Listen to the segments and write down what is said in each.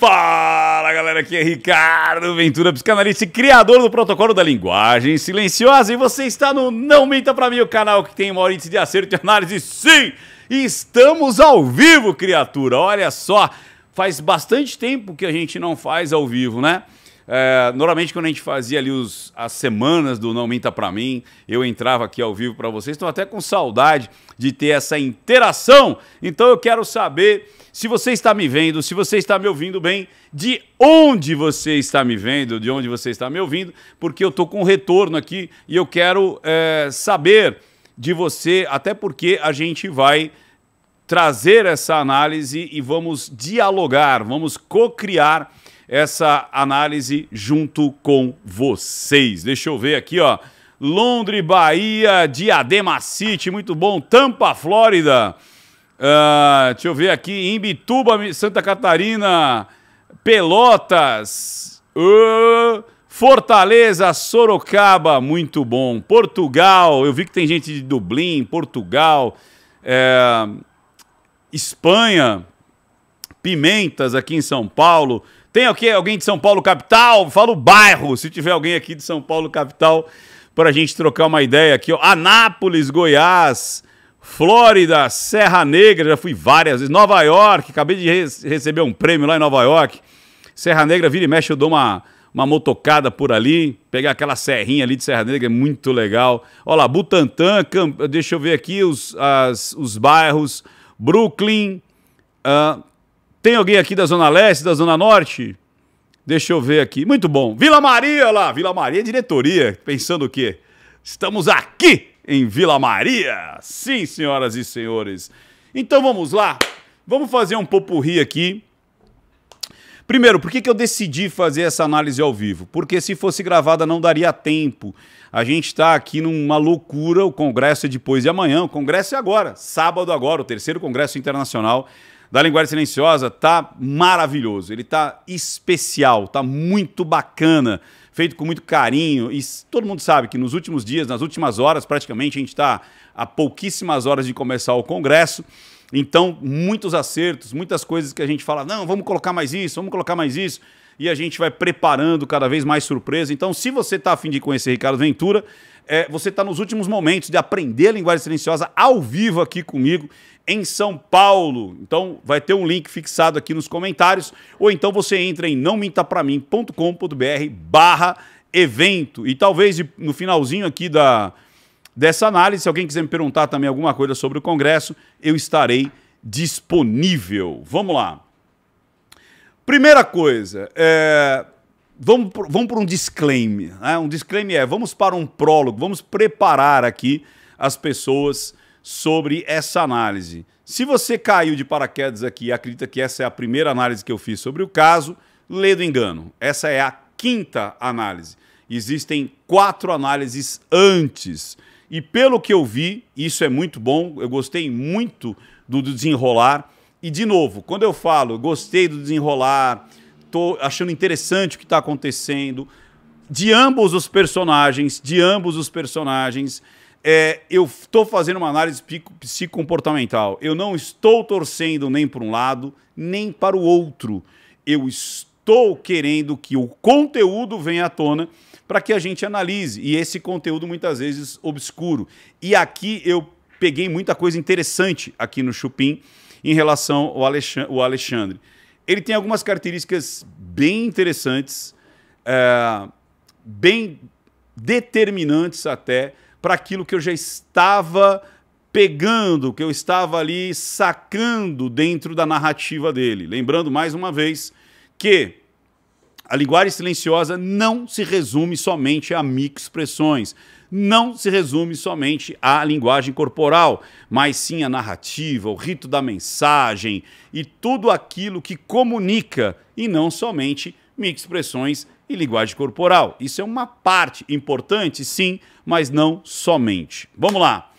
Fala galera, aqui é Ricardo Ventura, psicanalista e criador do protocolo da linguagem silenciosa, e você está no Não Minta Pra Mim, o canal que tem maior índice de acerto e análise. Sim, estamos ao vivo, criatura. Olha só, faz bastante tempo que a gente não faz ao vivo, né? É, normalmente, quando a gente fazia ali os, as semanas do Não Minta Pra Mim, eu entrava aqui ao vivo para vocês. Estou até com saudade de ter essa interação. Então, eu quero saber se você está me vendo, se você está me ouvindo bem, de onde você está me vendo, de onde você está me ouvindo, porque eu estou com retorno aqui e eu quero é, saber de você, até porque a gente vai trazer essa análise e vamos dialogar, vamos co-criar essa análise junto com vocês. Deixa eu ver aqui, ó. Londres, Bahia, Diadema City, muito bom. Tampa, Flórida. Uh, deixa eu ver aqui, Imbituba, Santa Catarina, Pelotas, uh, Fortaleza, Sorocaba, muito bom. Portugal, eu vi que tem gente de Dublin, Portugal, é, Espanha, Pimentas aqui em São Paulo, tem aqui alguém de São Paulo capital? Fala o bairro, se tiver alguém aqui de São Paulo capital para a gente trocar uma ideia aqui. Ó. Anápolis, Goiás, Flórida, Serra Negra, já fui várias vezes. Nova York, acabei de re receber um prêmio lá em Nova York. Serra Negra, vira e mexe, eu dou uma, uma motocada por ali, pegar aquela serrinha ali de Serra Negra, é muito legal. Olha lá, Butantã, Camp... deixa eu ver aqui os, as, os bairros, Brooklyn, uh, tem alguém aqui da Zona Leste, da Zona Norte? Deixa eu ver aqui. Muito bom. Vila Maria lá, Vila Maria é diretoria. Pensando o quê? Estamos aqui em Vila Maria. Sim, senhoras e senhores. Então vamos lá. Vamos fazer um popurri aqui. Primeiro, por que, que eu decidi fazer essa análise ao vivo? Porque se fosse gravada não daria tempo. A gente está aqui numa loucura. O congresso é depois de amanhã. O congresso é agora. Sábado agora, o terceiro congresso internacional da Linguagem Silenciosa tá maravilhoso, ele tá especial, tá muito bacana, feito com muito carinho. E todo mundo sabe que nos últimos dias, nas últimas horas, praticamente, a gente está a pouquíssimas horas de começar o Congresso. Então, muitos acertos, muitas coisas que a gente fala, não, vamos colocar mais isso, vamos colocar mais isso e a gente vai preparando cada vez mais surpresa. Então, se você está afim de conhecer Ricardo Ventura, é, você está nos últimos momentos de aprender a linguagem silenciosa ao vivo aqui comigo em São Paulo. Então, vai ter um link fixado aqui nos comentários, ou então você entra em nãomintapramim.com.br barra evento. E talvez no finalzinho aqui da, dessa análise, se alguém quiser me perguntar também alguma coisa sobre o Congresso, eu estarei disponível. Vamos lá. Primeira coisa, é, vamos, vamos para um disclaimer. Né? Um disclaimer é: vamos para um prólogo, vamos preparar aqui as pessoas sobre essa análise. Se você caiu de paraquedas aqui e acredita que essa é a primeira análise que eu fiz sobre o caso, lê do engano. Essa é a quinta análise. Existem quatro análises antes. E pelo que eu vi, isso é muito bom, eu gostei muito do desenrolar e, de novo, quando eu falo gostei do desenrolar, tô achando interessante o que está acontecendo, de ambos os personagens, de ambos os personagens, é, eu estou fazendo uma análise psicomportamental. Eu não estou torcendo nem para um lado, nem para o outro. Eu estou querendo que o conteúdo venha à tona para que a gente analise. E esse conteúdo muitas vezes obscuro. E aqui eu peguei muita coisa interessante aqui no Chupim em relação ao Alexandre. Ele tem algumas características bem interessantes, é, bem determinantes até, para aquilo que eu já estava pegando, que eu estava ali sacando dentro da narrativa dele. Lembrando mais uma vez que a linguagem silenciosa não se resume somente a microexpressões. expressões não se resume somente à linguagem corporal, mas sim à narrativa, o rito da mensagem e tudo aquilo que comunica e não somente microexpressões e linguagem corporal. Isso é uma parte importante, sim, mas não somente. Vamos lá.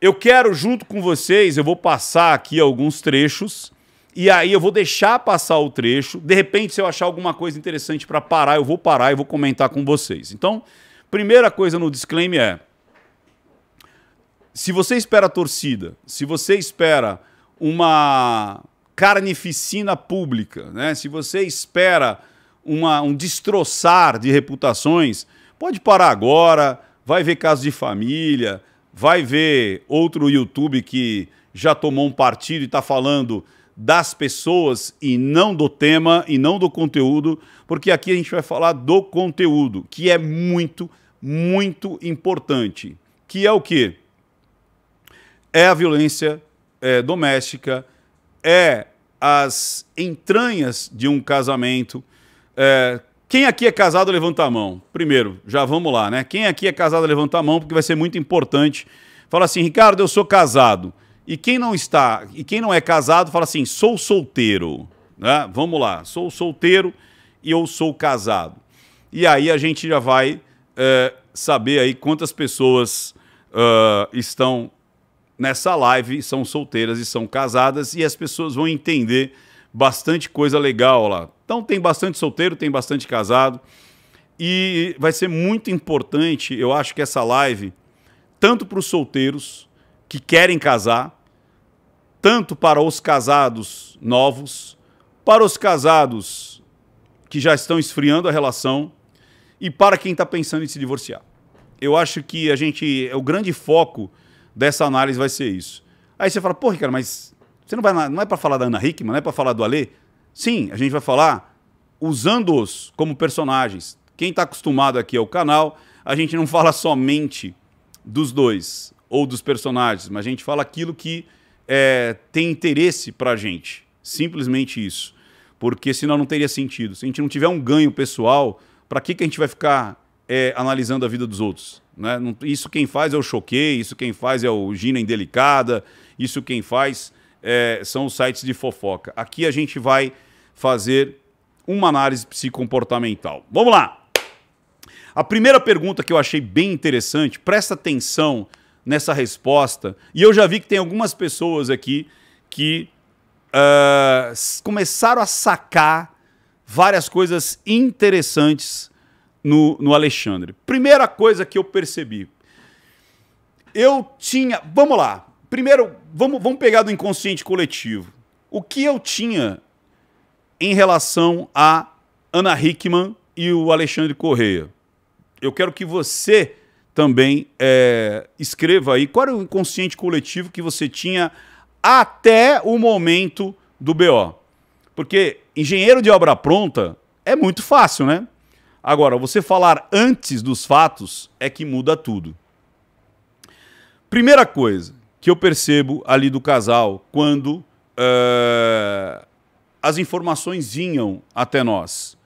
Eu quero, junto com vocês, eu vou passar aqui alguns trechos e aí eu vou deixar passar o trecho. De repente, se eu achar alguma coisa interessante para parar, eu vou parar e vou comentar com vocês. Então, Primeira coisa no disclaimer é: se você espera a torcida, se você espera uma carnificina pública, né? se você espera uma, um destroçar de reputações, pode parar agora, vai ver casos de família, vai ver outro YouTube que já tomou um partido e está falando das pessoas e não do tema e não do conteúdo, porque aqui a gente vai falar do conteúdo, que é muito, muito importante, que é o que? É a violência é, doméstica, é as entranhas de um casamento. É, quem aqui é casado, levanta a mão. Primeiro, já vamos lá, né? Quem aqui é casado, levanta a mão, porque vai ser muito importante. Fala assim, Ricardo, eu sou casado. E quem não está, e quem não é casado, fala assim: sou solteiro. Né? Vamos lá, sou solteiro e eu sou casado. E aí a gente já vai é, saber aí quantas pessoas uh, estão nessa live, são solteiras e são casadas, e as pessoas vão entender bastante coisa legal lá. Então tem bastante solteiro, tem bastante casado. E vai ser muito importante, eu acho que essa live, tanto para os solteiros que querem casar, tanto para os casados novos, para os casados que já estão esfriando a relação e para quem está pensando em se divorciar. Eu acho que a gente, o grande foco dessa análise vai ser isso. Aí você fala, porra, Ricardo, mas você não vai, não é para falar da Ana Hickman, não é para falar do Alê? Sim, a gente vai falar usando-os como personagens. Quem está acostumado aqui ao canal, a gente não fala somente dos dois ou dos personagens, mas a gente fala aquilo que é, tem interesse para a gente. Simplesmente isso. Porque senão não teria sentido. Se a gente não tiver um ganho pessoal, para que, que a gente vai ficar é, analisando a vida dos outros? Né? Não, isso quem faz é o Choquei, isso quem faz é o Gina Indelicada, isso quem faz é, são os sites de fofoca. Aqui a gente vai fazer uma análise psicomportamental. Vamos lá! A primeira pergunta que eu achei bem interessante, presta atenção nessa resposta. E eu já vi que tem algumas pessoas aqui que uh, começaram a sacar várias coisas interessantes no, no Alexandre. Primeira coisa que eu percebi. Eu tinha. Vamos lá. Primeiro, vamos, vamos pegar do inconsciente coletivo. O que eu tinha em relação a Ana Hickman e o Alexandre Correia? Eu quero que você também é, escreva aí qual era o inconsciente coletivo que você tinha até o momento do BO. Porque engenheiro de obra pronta é muito fácil, né? Agora, você falar antes dos fatos é que muda tudo. Primeira coisa que eu percebo ali do casal quando é, as informações vinham até nós.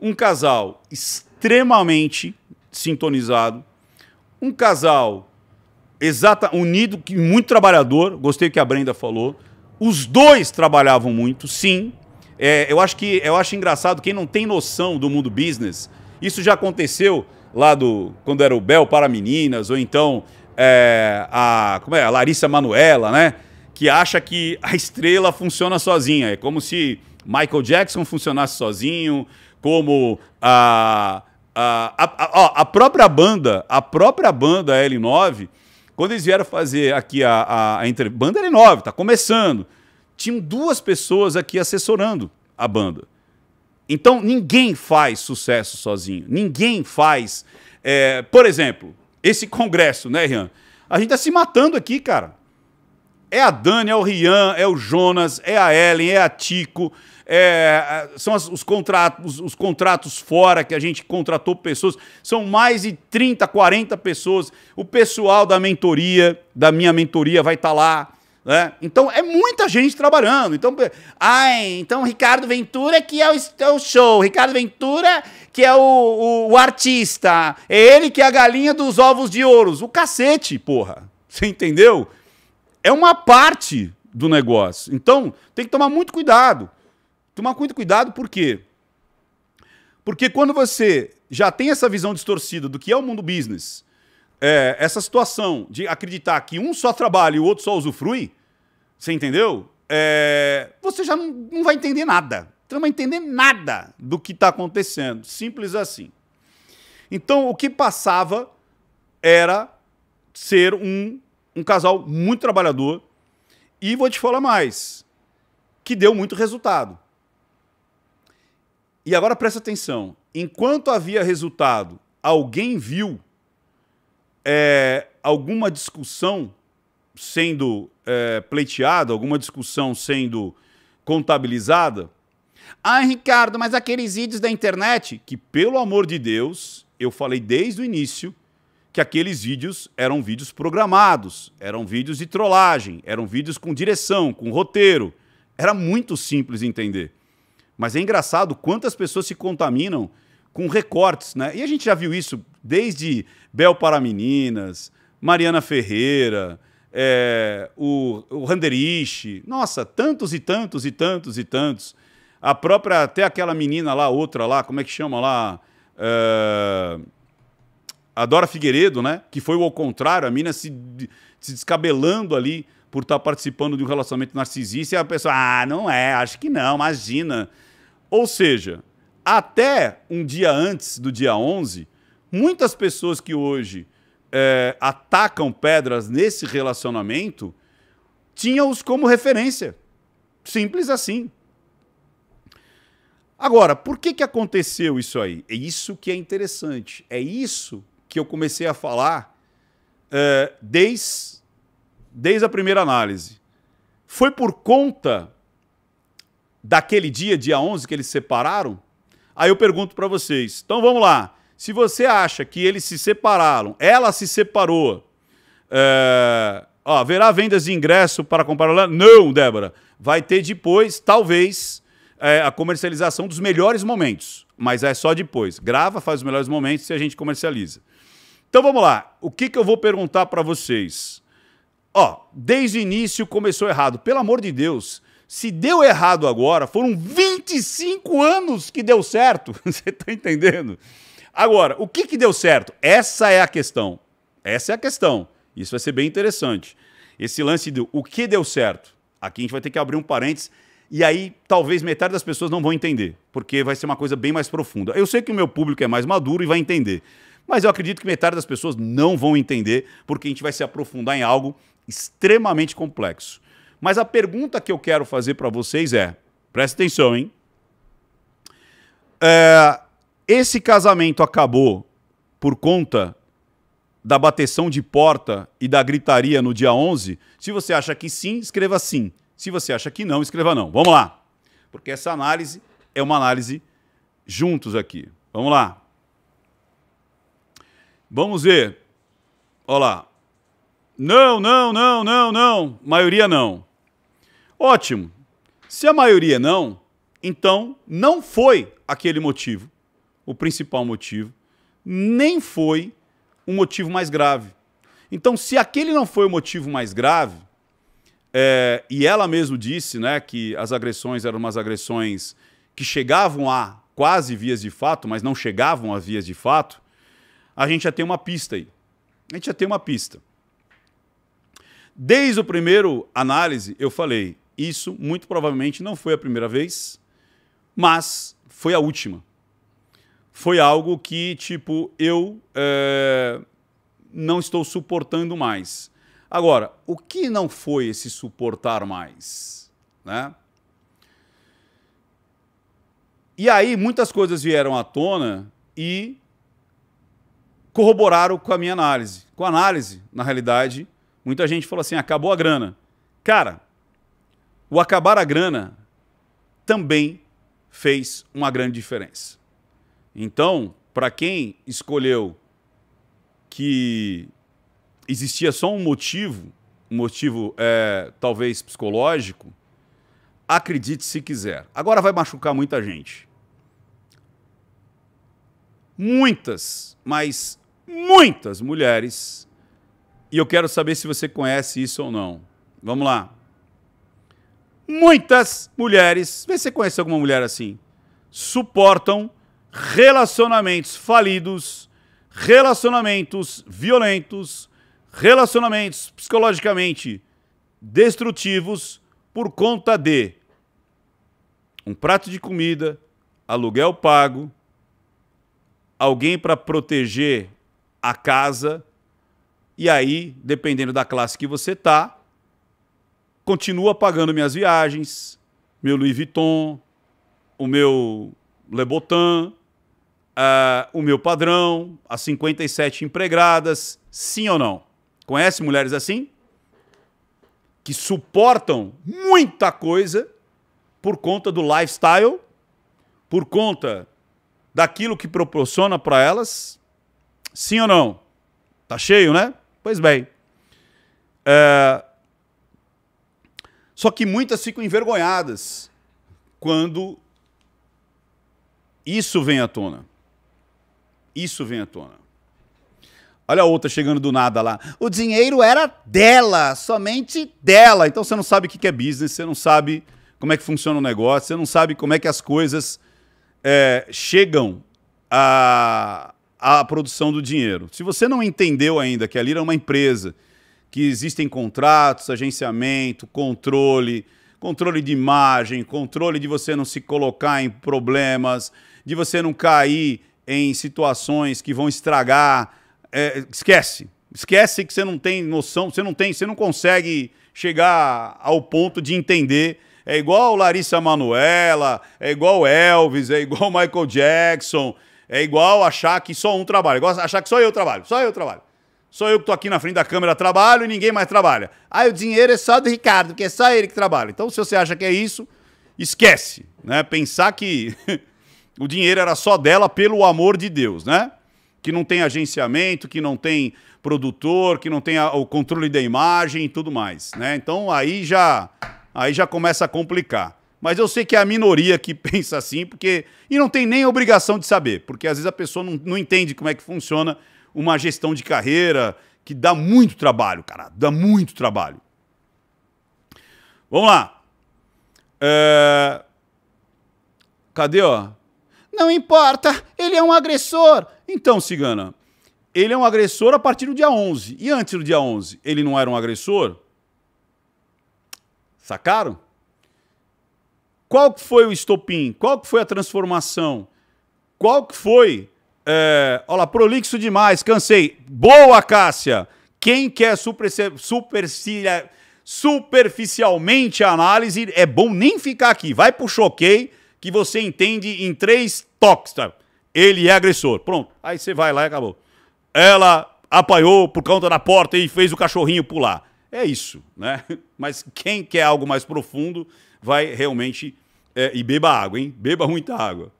Um casal extremamente sintonizado, um casal exata, unido, que muito trabalhador, gostei que a Brenda falou. Os dois trabalhavam muito, sim. É, eu acho que eu acho engraçado quem não tem noção do mundo business. Isso já aconteceu lá do quando era o Bel para Meninas ou então é, a como é a Larissa Manuela, né? Que acha que a estrela funciona sozinha. É como se Michael Jackson funcionasse sozinho, como a a, a, a, a, própria banda, a própria banda L9, quando eles vieram fazer aqui a, a, a entrevista, banda L9, tá começando, tinham duas pessoas aqui assessorando a banda. Então ninguém faz sucesso sozinho, ninguém faz. É, por exemplo, esse congresso, né, Rian? A gente tá se matando aqui, cara. É a Dani, é o Rian, é o Jonas, é a Ellen, é a Tico, é, é, são as, os, contratos, os contratos fora que a gente contratou pessoas, são mais de 30, 40 pessoas. O pessoal da mentoria, da minha mentoria, vai estar tá lá. Né? Então é muita gente trabalhando. Então, ai, então Ricardo Ventura que é o, é o show, Ricardo Ventura que é o, o, o artista, é ele que é a galinha dos ovos de ouros. O cacete, porra. Você entendeu? É uma parte do negócio. Então tem que tomar muito cuidado. Tomar muito cuidado, por quê? Porque quando você já tem essa visão distorcida do que é o mundo business, é, essa situação de acreditar que um só trabalha e o outro só usufrui, você entendeu? É, você já não, não, vai entender nada. Você não vai entender nada do que está acontecendo. Simples assim. Então, o que passava era ser um, um casal muito trabalhador. E vou te falar mais: que deu muito resultado. E agora presta atenção: enquanto havia resultado, alguém viu é, alguma discussão sendo é, pleiteada, alguma discussão sendo contabilizada? Ah, Ricardo, mas aqueles vídeos da internet, que pelo amor de Deus, eu falei desde o início que aqueles vídeos eram vídeos programados, eram vídeos de trollagem, eram vídeos com direção, com roteiro. Era muito simples entender. Mas é engraçado quantas pessoas se contaminam com recortes, né? E a gente já viu isso desde Bel para Meninas, Mariana Ferreira, é, o, o Randeriche, nossa, tantos e tantos e tantos e tantos. A própria, até aquela menina lá, outra lá, como é que chama lá? É, a Dora Figueiredo, né? Que foi o contrário, a menina se, se descabelando ali por estar participando de um relacionamento narcisista e a pessoa, ah, não é, acho que não, imagina. Ou seja, até um dia antes do dia 11, muitas pessoas que hoje é, atacam pedras nesse relacionamento tinham-os como referência. Simples assim. Agora, por que, que aconteceu isso aí? É isso que é interessante. É isso que eu comecei a falar é, desde, desde a primeira análise. Foi por conta daquele dia, dia 11, que eles separaram? Aí eu pergunto para vocês. Então vamos lá. Se você acha que eles se separaram, ela se separou, é, ó, haverá vendas de ingresso para comprar? Não, Débora. Vai ter depois, talvez, é, a comercialização dos melhores momentos. Mas é só depois. Grava, faz os melhores momentos e a gente comercializa. Então vamos lá. O que, que eu vou perguntar para vocês? Ó, desde o início começou errado. Pelo amor de Deus, se deu errado agora, foram 25 anos que deu certo. Você está entendendo? Agora, o que, que deu certo? Essa é a questão. Essa é a questão. Isso vai ser bem interessante. Esse lance do o que deu certo. Aqui a gente vai ter que abrir um parênteses. E aí, talvez metade das pessoas não vão entender, porque vai ser uma coisa bem mais profunda. Eu sei que o meu público é mais maduro e vai entender, mas eu acredito que metade das pessoas não vão entender, porque a gente vai se aprofundar em algo extremamente complexo. Mas a pergunta que eu quero fazer para vocês é: presta atenção, hein? É, esse casamento acabou por conta da bateção de porta e da gritaria no dia 11? Se você acha que sim, escreva sim. Se você acha que não, escreva não. Vamos lá. Porque essa análise é uma análise juntos aqui. Vamos lá. Vamos ver. Olha lá. Não, não, não, não, não. Maioria não. Ótimo. Se a maioria não, então não foi aquele motivo, o principal motivo, nem foi um motivo mais grave. Então, se aquele não foi o motivo mais grave, é, e ela mesmo disse né, que as agressões eram umas agressões que chegavam a quase vias de fato, mas não chegavam a vias de fato, a gente já tem uma pista aí. A gente já tem uma pista. Desde o primeiro análise, eu falei, isso muito provavelmente não foi a primeira vez, mas foi a última. Foi algo que, tipo, eu é, não estou suportando mais. Agora, o que não foi esse suportar mais? Né? E aí, muitas coisas vieram à tona e corroboraram com a minha análise. Com a análise, na realidade, muita gente falou assim: ah, acabou a grana. Cara, o acabar a grana também fez uma grande diferença. Então, para quem escolheu que existia só um motivo, um motivo é, talvez psicológico, acredite se quiser. Agora vai machucar muita gente. Muitas, mas muitas mulheres, e eu quero saber se você conhece isso ou não. Vamos lá. Muitas mulheres, vê se você conhece alguma mulher assim, suportam relacionamentos falidos, relacionamentos violentos, relacionamentos psicologicamente destrutivos por conta de um prato de comida, aluguel pago, alguém para proteger a casa, e aí, dependendo da classe que você está continua pagando minhas viagens, meu Louis Vuitton, o meu Lebotan, uh, ah, o meu padrão, as 57 empregadas, sim ou não? Conhece mulheres assim? Que suportam muita coisa por conta do lifestyle, por conta daquilo que proporciona para elas, sim ou não? Tá cheio, né? Pois bem. Uh, só que muitas ficam envergonhadas quando isso vem à tona. Isso vem à tona. Olha a outra chegando do nada lá. O dinheiro era dela, somente dela. Então você não sabe o que é business, você não sabe como é que funciona o negócio, você não sabe como é que as coisas é, chegam à, à produção do dinheiro. Se você não entendeu ainda que a Lira é uma empresa que existem contratos, agenciamento, controle, controle de imagem, controle de você não se colocar em problemas, de você não cair em situações que vão estragar. É, esquece. Esquece que você não tem noção, você não tem, você não consegue chegar ao ponto de entender. É igual Larissa Manuela, é igual Elvis, é igual Michael Jackson, é igual achar que só um trabalho, é achar que só eu trabalho, só eu trabalho. Só eu que estou aqui na frente da câmera trabalho e ninguém mais trabalha. Ah, o dinheiro é só do Ricardo, porque é só ele que trabalha. Então, se você acha que é isso, esquece, né? Pensar que o dinheiro era só dela pelo amor de Deus, né? Que não tem agenciamento, que não tem produtor, que não tem a, o controle da imagem e tudo mais, né? Então, aí já aí já começa a complicar. Mas eu sei que é a minoria que pensa assim, porque. E não tem nem obrigação de saber, porque às vezes a pessoa não, não entende como é que funciona uma gestão de carreira que dá muito trabalho, cara. Dá muito trabalho. Vamos lá. É... Cadê, ó? Não importa, ele é um agressor. Então, cigana, ele é um agressor a partir do dia 11. E antes do dia 11, ele não era um agressor? Sacaram? Qual que foi o estopim? Qual que foi a transformação? Qual que foi é, olha lá, prolixo demais, cansei. Boa, Cássia! Quem quer super, supercilha, superficialmente a análise, é bom nem ficar aqui. Vai pro choquei, que você entende em três toques, tá? Ele é agressor. Pronto. Aí você vai lá e acabou. Ela apanhou por conta da porta e fez o cachorrinho pular. É isso, né? Mas quem quer algo mais profundo vai realmente. É, e beba água, hein? Beba muita água.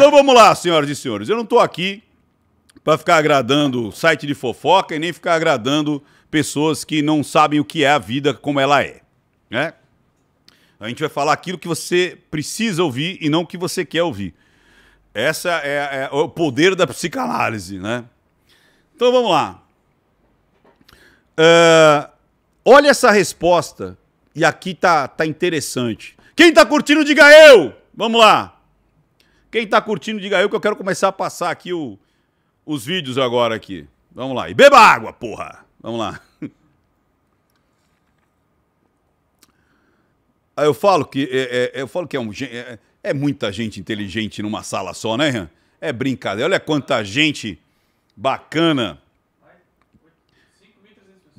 Então vamos lá, senhoras e senhores. Eu não estou aqui para ficar agradando site de fofoca e nem ficar agradando pessoas que não sabem o que é a vida como ela é, né? A gente vai falar aquilo que você precisa ouvir e não o que você quer ouvir. Essa é, é o poder da psicanálise, né? Então vamos lá. Uh, olha essa resposta e aqui tá tá interessante. Quem tá curtindo diga eu. Vamos lá. Quem tá curtindo, diga eu que eu quero começar a passar aqui o, os vídeos agora aqui. Vamos lá. E beba água, porra! Vamos lá. Aí eu falo que é, é, é, eu falo que é, um, é, é muita gente inteligente numa sala só, né? É brincadeira. Olha quanta gente bacana.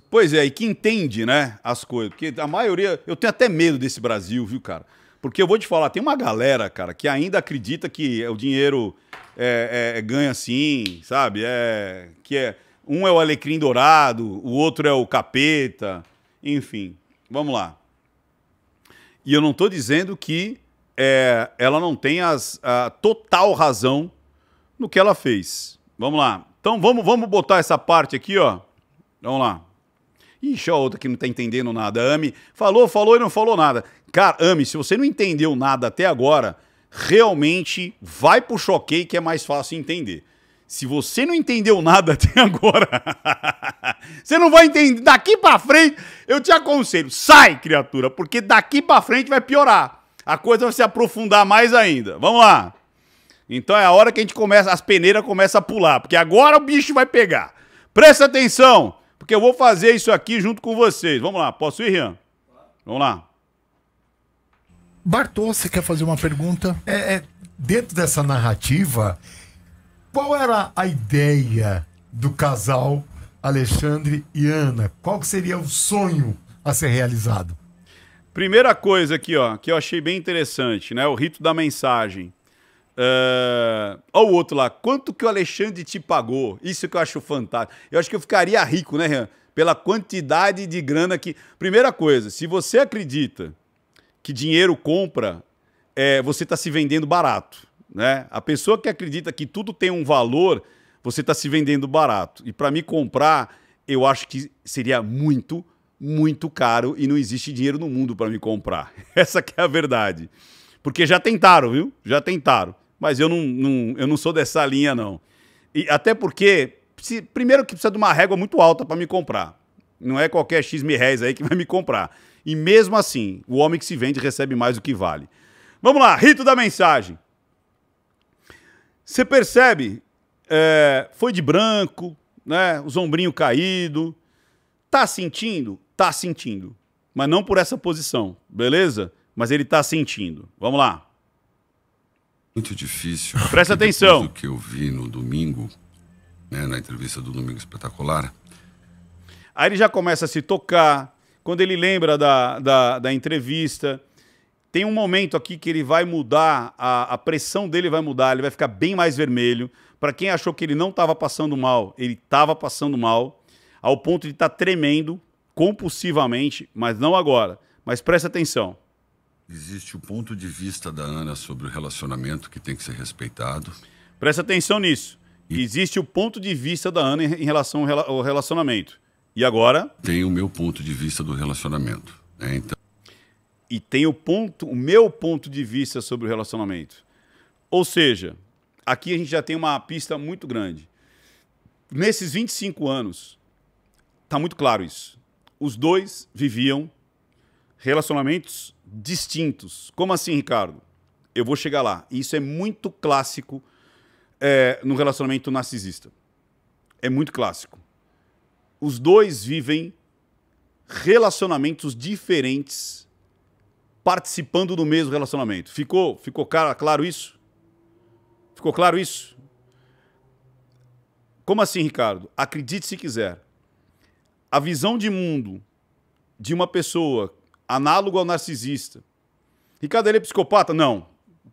Pois é, e que entende, né, as coisas. Porque a maioria. Eu tenho até medo desse Brasil, viu, cara? Porque eu vou te falar, tem uma galera, cara, que ainda acredita que o dinheiro é, é, é ganha assim, sabe? É, que é, um é o alecrim dourado, o outro é o capeta, enfim. Vamos lá. E eu não estou dizendo que é, ela não tem as, a total razão no que ela fez. Vamos lá. Então vamos, vamos botar essa parte aqui, ó. Vamos lá. Ixi, a outra que não está entendendo nada. A Ami falou, falou e não falou nada. Cara, Ami, se você não entendeu nada até agora, realmente vai pro choquei que é mais fácil entender. Se você não entendeu nada até agora, você não vai entender. Daqui para frente, eu te aconselho, sai, criatura, porque daqui para frente vai piorar. A coisa vai se aprofundar mais ainda. Vamos lá. Então é a hora que a gente começa, as peneiras começam a pular, porque agora o bicho vai pegar. Presta atenção, porque eu vou fazer isso aqui junto com vocês. Vamos lá, posso ir, Rian? Vamos lá. Bartô, você quer fazer uma pergunta? É, é, dentro dessa narrativa, qual era a ideia do casal Alexandre e Ana? Qual seria o sonho a ser realizado? Primeira coisa aqui, ó, que eu achei bem interessante, né? O rito da mensagem. Uh, o outro lá. Quanto que o Alexandre te pagou? Isso que eu acho fantástico. Eu acho que eu ficaria rico, né, Rian? Pela quantidade de grana que. Primeira coisa, se você acredita que dinheiro compra, é, você está se vendendo barato. Né? A pessoa que acredita que tudo tem um valor, você está se vendendo barato. E para me comprar, eu acho que seria muito, muito caro e não existe dinheiro no mundo para me comprar. Essa é a verdade. Porque já tentaram, viu? Já tentaram. Mas eu não, não, eu não sou dessa linha, não. E até porque, se, primeiro que precisa de uma régua muito alta para me comprar. Não é qualquer X mil réis aí que vai me comprar. E mesmo assim, o homem que se vende recebe mais do que vale. Vamos lá, rito da mensagem. Você percebe, é, foi de branco, né? Os ombrinhos caído. Tá sentindo? Tá sentindo. Mas não por essa posição, beleza? Mas ele tá sentindo. Vamos lá. Muito difícil. Presta atenção. O que eu vi no domingo, né, na entrevista do Domingo Espetacular. Aí ele já começa a se tocar, quando ele lembra da, da, da entrevista. Tem um momento aqui que ele vai mudar, a, a pressão dele vai mudar, ele vai ficar bem mais vermelho. Para quem achou que ele não estava passando mal, ele estava passando mal, ao ponto de estar tá tremendo compulsivamente, mas não agora. Mas presta atenção. Existe o ponto de vista da Ana sobre o relacionamento que tem que ser respeitado. Presta atenção nisso. E... Existe o ponto de vista da Ana em relação ao relacionamento. E agora? Tem o meu ponto de vista do relacionamento. Né? Então... E tem o ponto, o meu ponto de vista sobre o relacionamento. Ou seja, aqui a gente já tem uma pista muito grande. Nesses 25 anos, está muito claro isso. Os dois viviam relacionamentos distintos. Como assim, Ricardo? Eu vou chegar lá. Isso é muito clássico é, no relacionamento narcisista. É muito clássico. Os dois vivem relacionamentos diferentes participando do mesmo relacionamento. Ficou, ficou claro isso? Ficou claro isso? Como assim, Ricardo? Acredite se quiser. A visão de mundo de uma pessoa análogo ao narcisista. Ricardo, ele é psicopata? Não.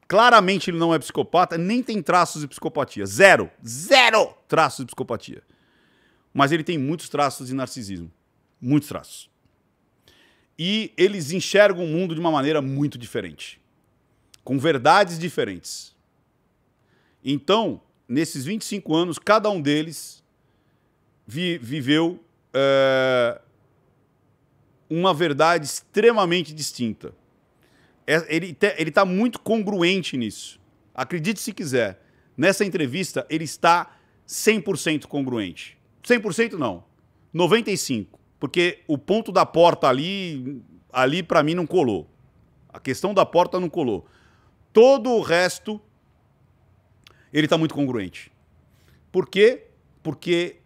Claramente ele não é psicopata, nem tem traços de psicopatia. Zero. Zero traços de psicopatia. Mas ele tem muitos traços de narcisismo. Muitos traços. E eles enxergam o mundo de uma maneira muito diferente. Com verdades diferentes. Então, nesses 25 anos, cada um deles vi viveu é, uma verdade extremamente distinta. É, ele está muito congruente nisso. Acredite se quiser, nessa entrevista ele está 100% congruente. 100% não. 95%. Porque o ponto da porta ali, ali para mim não colou. A questão da porta não colou. Todo o resto, ele está muito congruente. Por quê? Porque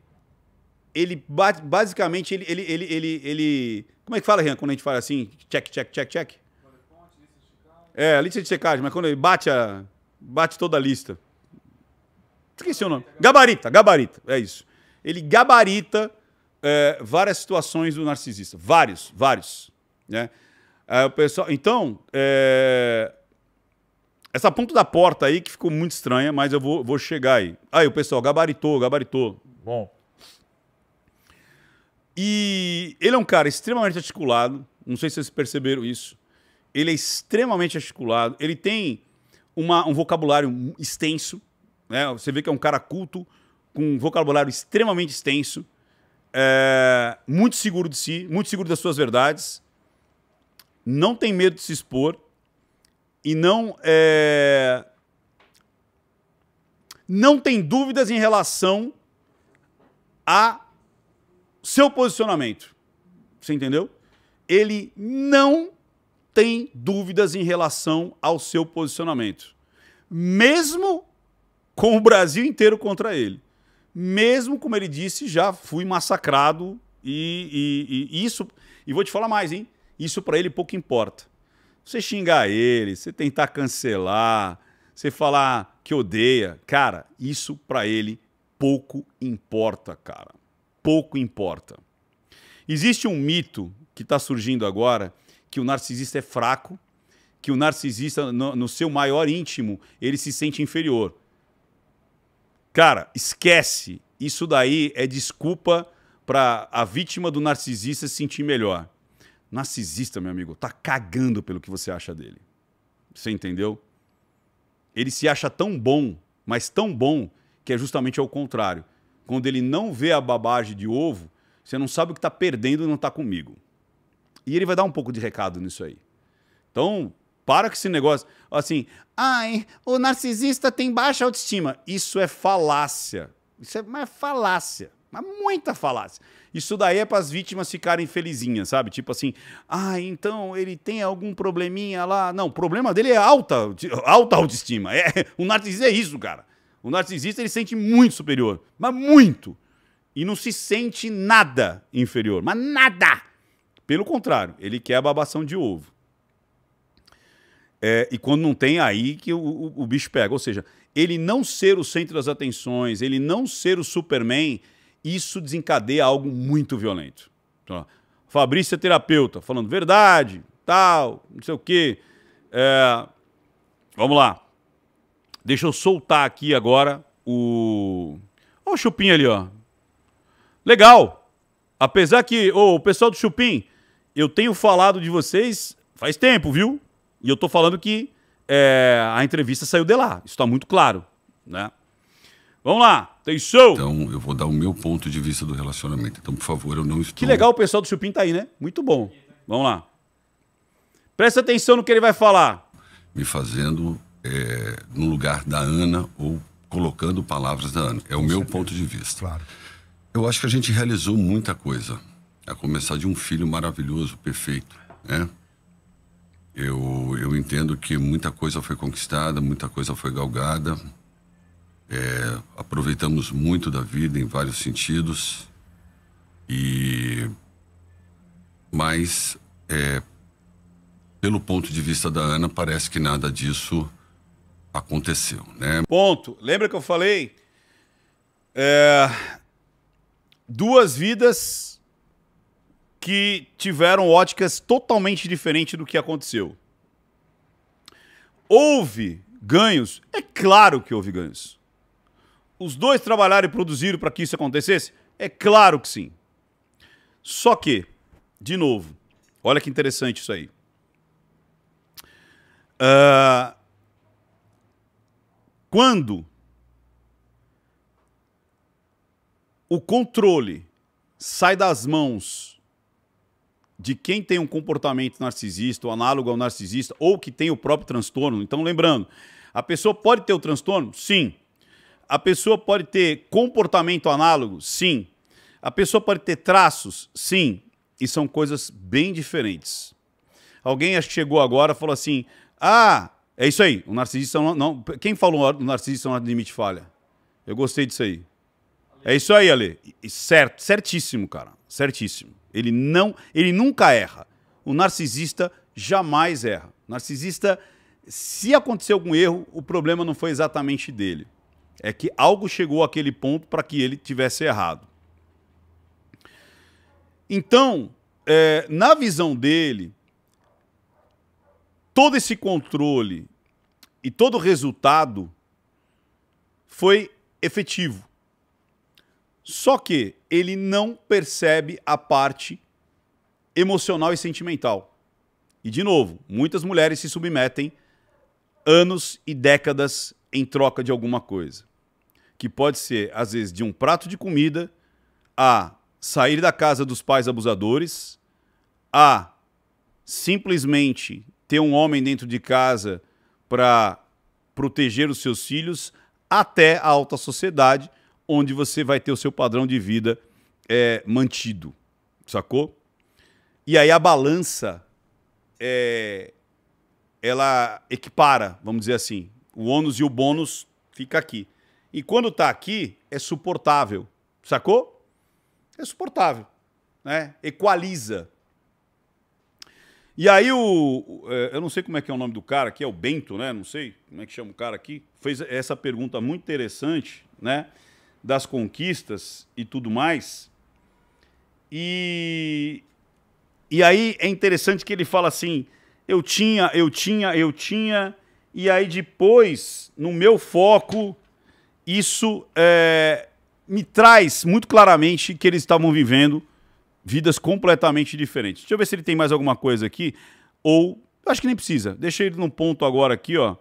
ele, basicamente, ele, ele, ele, ele, ele... Como é que fala, Rian, quando a gente fala assim? Check, check, check, check. É, a lista de checagem, mas quando ele bate a. bate toda a lista. Esqueci o nome. Gabarita, gabarita, é isso ele gabarita é, várias situações do narcisista. Vários, vários. Né? É, o pessoal, então, é, essa ponta da porta aí que ficou muito estranha, mas eu vou, vou chegar aí. Aí o pessoal gabaritou, gabaritou. Bom. E ele é um cara extremamente articulado. Não sei se vocês perceberam isso. Ele é extremamente articulado. Ele tem uma, um vocabulário extenso. Né? Você vê que é um cara culto com um vocabulário extremamente extenso, é, muito seguro de si, muito seguro das suas verdades, não tem medo de se expor e não é, não tem dúvidas em relação a seu posicionamento. Você entendeu? Ele não tem dúvidas em relação ao seu posicionamento, mesmo com o Brasil inteiro contra ele mesmo como ele disse, já fui massacrado e, e, e isso. E vou te falar mais, hein? Isso para ele pouco importa. Você xingar ele, você tentar cancelar, você falar que odeia, cara, isso para ele pouco importa, cara. Pouco importa. Existe um mito que está surgindo agora que o narcisista é fraco, que o narcisista, no, no seu maior íntimo, ele se sente inferior. Cara, esquece. Isso daí é desculpa para a vítima do narcisista se sentir melhor. Narcisista, meu amigo, tá cagando pelo que você acha dele. Você entendeu? Ele se acha tão bom, mas tão bom, que é justamente ao contrário. Quando ele não vê a babagem de ovo, você não sabe o que está perdendo e não está comigo. E ele vai dar um pouco de recado nisso aí. Então, para com esse negócio. Assim, ai, o narcisista tem baixa autoestima. Isso é falácia. Isso é uma é falácia. Mas muita falácia. Isso daí é para as vítimas ficarem felizinhas, sabe? Tipo assim, ah, então ele tem algum probleminha lá. Não, o problema dele é alta, alta autoestima. É, o narcisista é isso, cara. O narcisista ele sente muito superior, mas muito. E não se sente nada inferior, mas nada. Pelo contrário, ele quer a babação de ovo. É, e quando não tem, aí que o, o, o, bicho pega. Ou seja, ele não ser o centro das atenções, ele não ser o Superman, isso desencadeia algo muito violento. Então, Fabrício é terapeuta, falando verdade, tal, não sei o quê. É, vamos lá. Deixa eu soltar aqui agora o. Olha o Chupim ali, ó. Legal! Apesar que, ô, o pessoal do Chupim, eu tenho falado de vocês faz tempo, viu? E eu estou falando que é, a entrevista saiu de lá. Isso está muito claro. Né? Vamos lá, atenção! Então, eu vou dar o meu ponto de vista do relacionamento. Então, por favor, eu não estou... Que legal o pessoal do Chupim tá aí, né? Muito bom. Vamos lá. Presta atenção no que ele vai falar. Me fazendo é, no lugar da Ana ou colocando palavras da Ana. É o meu ponto de vista. Claro. Eu acho que a gente realizou muita coisa. A começar de um filho maravilhoso, perfeito, né? Eu, eu entendo que muita coisa foi conquistada, muita coisa foi galgada. É, aproveitamos muito da vida em vários sentidos. E mas é, pelo ponto de vista da Ana parece que nada disso aconteceu, né? Ponto. Lembra que eu falei é, duas vidas que tiveram óticas totalmente diferentes do que aconteceu. Houve ganhos? É claro que houve ganhos. Os dois trabalharam e produziram para que isso acontecesse? É claro que sim. Só que, de novo, olha que interessante isso aí. Uh, quando o controle sai das mãos de quem tem um comportamento narcisista ou análogo ao narcisista ou que tem o próprio transtorno. Então, lembrando, a pessoa pode ter o transtorno? Sim. A pessoa pode ter comportamento análogo? Sim. A pessoa pode ter traços? Sim. E são coisas bem diferentes. Alguém chegou agora e falou assim: ah, é isso aí, o narcisista não, não. Quem falou o narcisista não admite falha? Eu gostei disso aí. É isso aí, Ale. Certo, certíssimo, cara certíssimo. Ele não, ele nunca erra. O narcisista jamais erra. O narcisista, se aconteceu algum erro, o problema não foi exatamente dele. É que algo chegou àquele ponto para que ele tivesse errado. Então, é, na visão dele, todo esse controle e todo o resultado foi efetivo. Só que ele não percebe a parte emocional e sentimental. E, de novo, muitas mulheres se submetem anos e décadas em troca de alguma coisa. Que pode ser, às vezes, de um prato de comida, a sair da casa dos pais abusadores, a simplesmente ter um homem dentro de casa para proteger os seus filhos, até a alta sociedade, onde você vai ter o seu padrão de vida é, mantido, sacou? E aí a balança é, ela equipara, vamos dizer assim. O ônus e o bônus fica aqui. E quando tá aqui, é suportável, sacou? É suportável, né? Equaliza. E aí o, é, eu não sei como é que é o nome do cara aqui, é o Bento, né? Não sei como é que chama o cara aqui. Fez essa pergunta muito interessante, né? das conquistas e tudo mais. E, e aí é interessante que ele fala assim: eu tinha, eu tinha, eu tinha, e aí depois, no meu foco, isso é, me traz muito claramente que eles estavam vivendo vidas completamente diferentes. Deixa eu ver se ele tem mais alguma coisa aqui, ou acho que nem precisa. Deixei ele num ponto agora aqui, ó,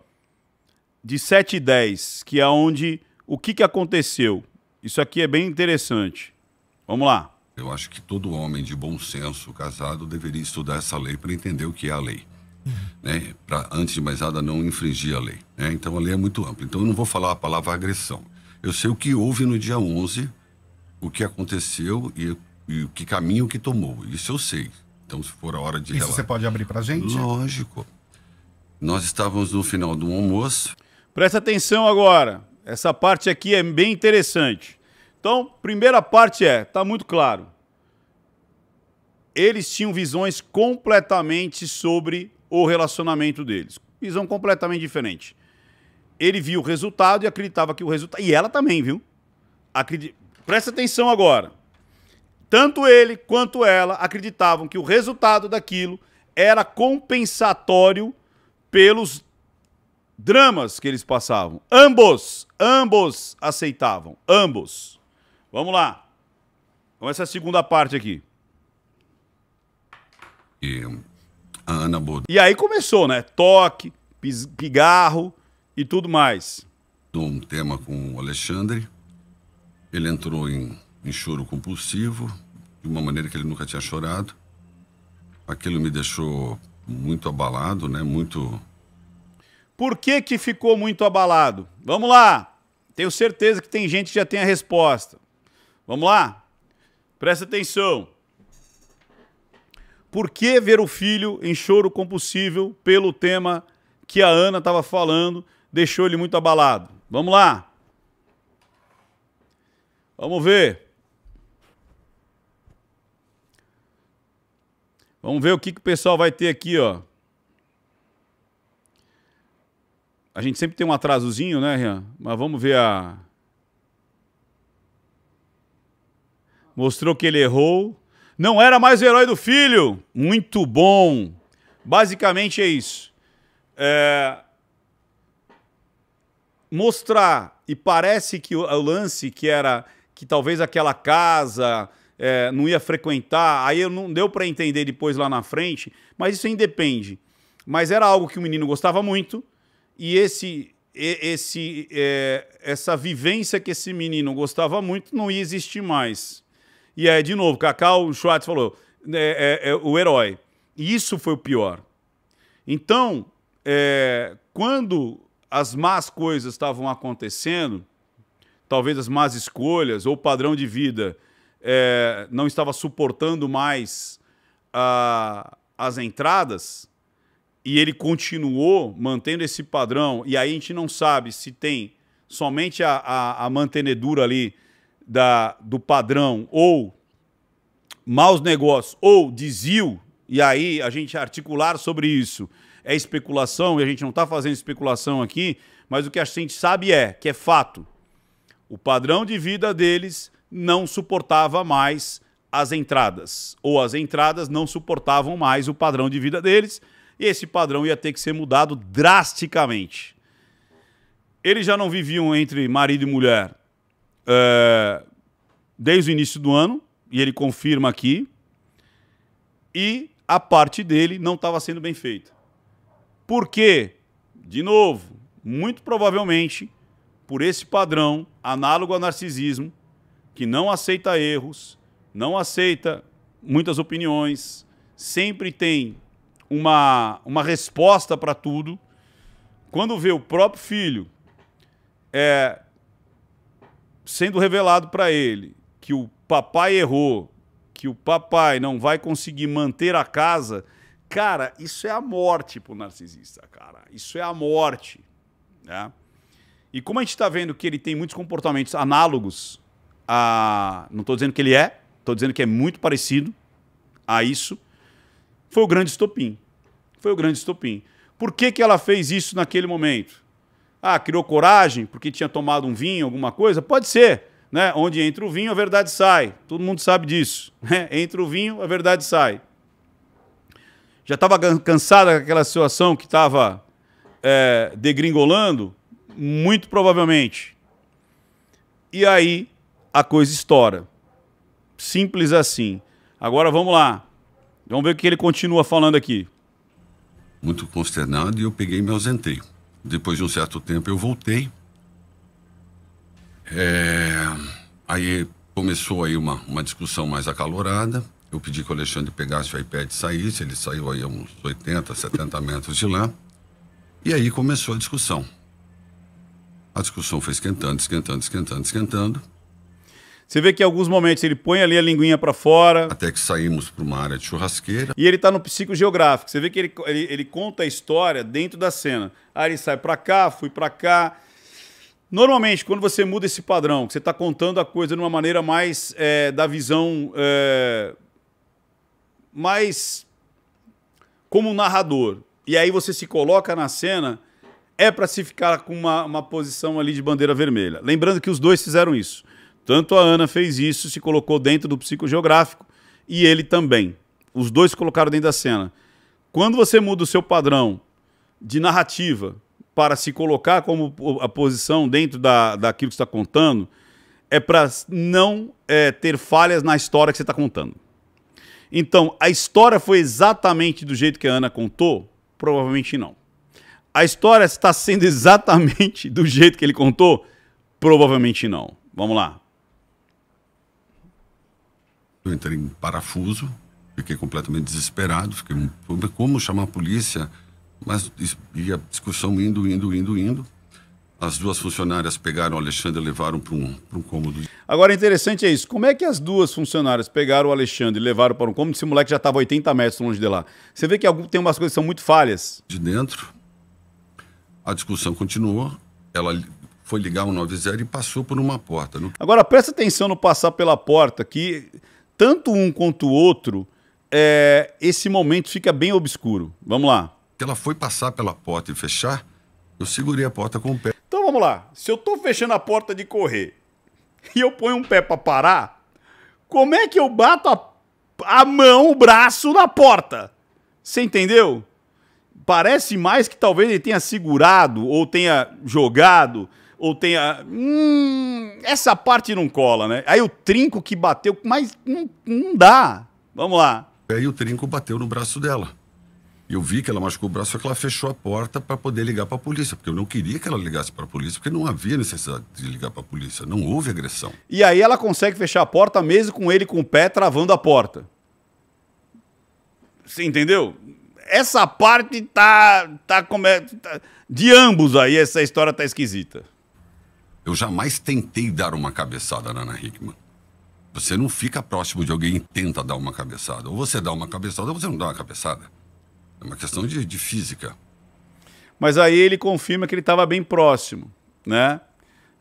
de 7 e 10, que é onde o que, que aconteceu? Isso aqui é bem interessante. Vamos lá. Eu acho que todo homem de bom senso casado deveria estudar essa lei para entender o que é a lei. Né? Para, antes de mais nada, não infringir a lei. Né? Então, a lei é muito ampla. Então, eu não vou falar a palavra agressão. Eu sei o que houve no dia 11, o que aconteceu e, e o que caminho que tomou. Isso eu sei. Então, se for a hora de. Isso você pode abrir para gente? Lógico. Nós estávamos no final do almoço. Presta atenção agora. Essa parte aqui é bem interessante. Então, primeira parte é, está muito claro. Eles tinham visões completamente sobre o relacionamento deles. Visão completamente diferente. Ele viu o resultado e acreditava que o resultado. E ela também, viu? Acredi... Presta atenção agora. Tanto ele quanto ela acreditavam que o resultado daquilo era compensatório pelos dramas que eles passavam. Ambos, ambos aceitavam, ambos. Vamos lá. começa essa a segunda parte aqui. E a Ana Bodo. E aí começou, né? Toque, pigarro e tudo mais. Um tema com o Alexandre. Ele entrou em, em choro compulsivo, de uma maneira que ele nunca tinha chorado. Aquilo me deixou muito abalado, né? Muito por que, que ficou muito abalado? Vamos lá. Tenho certeza que tem gente que já tem a resposta. Vamos lá? Presta atenção. Por que ver o filho em choro compulsivo pelo tema que a Ana estava falando deixou ele muito abalado? Vamos lá. Vamos ver. Vamos ver o que, que o pessoal vai ter aqui, ó. A gente sempre tem um atrasozinho, né, Rian? Mas vamos ver a. Mostrou que ele errou. Não era mais o herói do filho. Muito bom. Basicamente é isso. É... Mostrar. E parece que o, lance que era que talvez aquela casa é, não ia frequentar. Aí não deu para entender depois lá na frente. Mas isso independe. Mas era algo que o menino gostava muito e esse, esse, é, essa vivência que esse menino gostava muito não ia existir mais. E aí, de novo, Cacau Schwartz falou, né, é, é, o herói. E isso foi o pior. Então, é, quando as más coisas estavam acontecendo, talvez as más escolhas ou o padrão de vida é, não estava suportando mais a, as entradas, e ele continuou mantendo esse padrão, e aí a gente não sabe se tem somente a, a, a mantenedura ali da, do padrão ou maus negócios ou desvio, e aí a gente articular sobre isso é especulação, e a gente não está fazendo especulação aqui, mas o que a gente sabe é que é fato. O padrão de vida deles não suportava mais as entradas, ou as entradas não suportavam mais o padrão de vida deles, esse padrão ia ter que ser mudado drasticamente. Eles já não viviam entre marido e mulher é, desde o início do ano, e ele confirma aqui, e a parte dele não estava sendo bem feita. Por quê? De novo, muito provavelmente, por esse padrão análogo ao narcisismo, que não aceita erros, não aceita muitas opiniões, sempre tem uma, uma resposta para tudo, quando vê o próprio filho é, sendo revelado para ele que o papai errou, que o papai não vai conseguir manter a casa, cara, isso é a morte pro narcisista, cara. Isso é a morte, né? E como a gente está vendo que ele tem muitos comportamentos análogos a. Não estou dizendo que ele é, estou dizendo que é muito parecido a isso. Foi o grande estopim. Foi o grande estopim. Por que, que ela fez isso naquele momento? Ah, criou coragem porque tinha tomado um vinho, alguma coisa? Pode ser. Né? Onde entra o vinho, a verdade sai. Todo mundo sabe disso. Né? Entra o vinho, a verdade sai. Já estava cansada daquela situação que estava é, degringolando? Muito provavelmente. E aí a coisa estoura. Simples assim. Agora vamos lá. Vamos ver o que ele continua falando aqui. Muito consternado e eu peguei e me ausentei. Depois de um certo tempo eu voltei. É... Aí começou aí uma, uma discussão mais acalorada. Eu pedi que o Alexandre pegasse o iPad e saísse. Ele saiu aí a uns 80, 70 metros de lá. E aí começou a discussão. A discussão foi esquentando, esquentando, esquentando, esquentando. Você vê que em alguns momentos ele põe ali a linguinha para fora. Até que saímos para uma área de churrasqueira. E ele tá no psicogeográfico. Você vê que ele, ele, ele conta a história dentro da cena. Aí ele sai para cá, fui para cá. Normalmente, quando você muda esse padrão, que você está contando a coisa de uma maneira mais é, da visão. É, mais como um narrador. E aí você se coloca na cena, é para se ficar com uma, uma posição ali de bandeira vermelha. Lembrando que os dois fizeram isso. Tanto a Ana fez isso, se colocou dentro do psicogeográfico e ele também. Os dois se colocaram dentro da cena. Quando você muda o seu padrão de narrativa para se colocar como a posição dentro da, daquilo que está contando, é para não é, ter falhas na história que você está contando. Então, a história foi exatamente do jeito que a Ana contou? Provavelmente não. A história está sendo exatamente do jeito que ele contou? Provavelmente não. Vamos lá. Eu entrei em parafuso, fiquei completamente desesperado, fiquei como chamar a polícia, mas e a discussão indo, indo, indo, indo. As duas funcionárias pegaram o Alexandre e levaram para um, um cômodo. Agora, interessante é isso. Como é que as duas funcionárias pegaram o Alexandre e levaram para um cômodo? Esse moleque já estava 80 metros longe de lá. Você vê que tem umas coisas que são muito falhas. De dentro, a discussão continuou. Ela foi ligar o 90 e passou por uma porta. Né? Agora, presta atenção no passar pela porta, que tanto um quanto o outro, é, esse momento fica bem obscuro. Vamos lá. Ela foi passar pela porta e fechar, eu segurei a porta com o pé. Então vamos lá. Se eu estou fechando a porta de correr e eu ponho um pé para parar, como é que eu bato a, a mão, o braço na porta? Você entendeu? Parece mais que talvez ele tenha segurado ou tenha jogado ou tem a. Hum, essa parte não cola, né? Aí o trinco que bateu, mas não, não dá. Vamos lá. Aí o trinco bateu no braço dela. Eu vi que ela machucou o braço, só que ela fechou a porta para poder ligar para a polícia, porque eu não queria que ela ligasse para a polícia, porque não havia necessidade de ligar para a polícia, não houve agressão. E aí ela consegue fechar a porta mesmo com ele com o pé travando a porta. Você entendeu? Essa parte tá tá, como é, tá de ambos aí essa história tá esquisita. Eu jamais tentei dar uma cabeçada na Ana Hickman. Você não fica próximo de alguém e tenta dar uma cabeçada. Ou você dá uma cabeçada ou você não dá uma cabeçada. É uma questão de, de física. Mas aí ele confirma que ele estava bem próximo, né?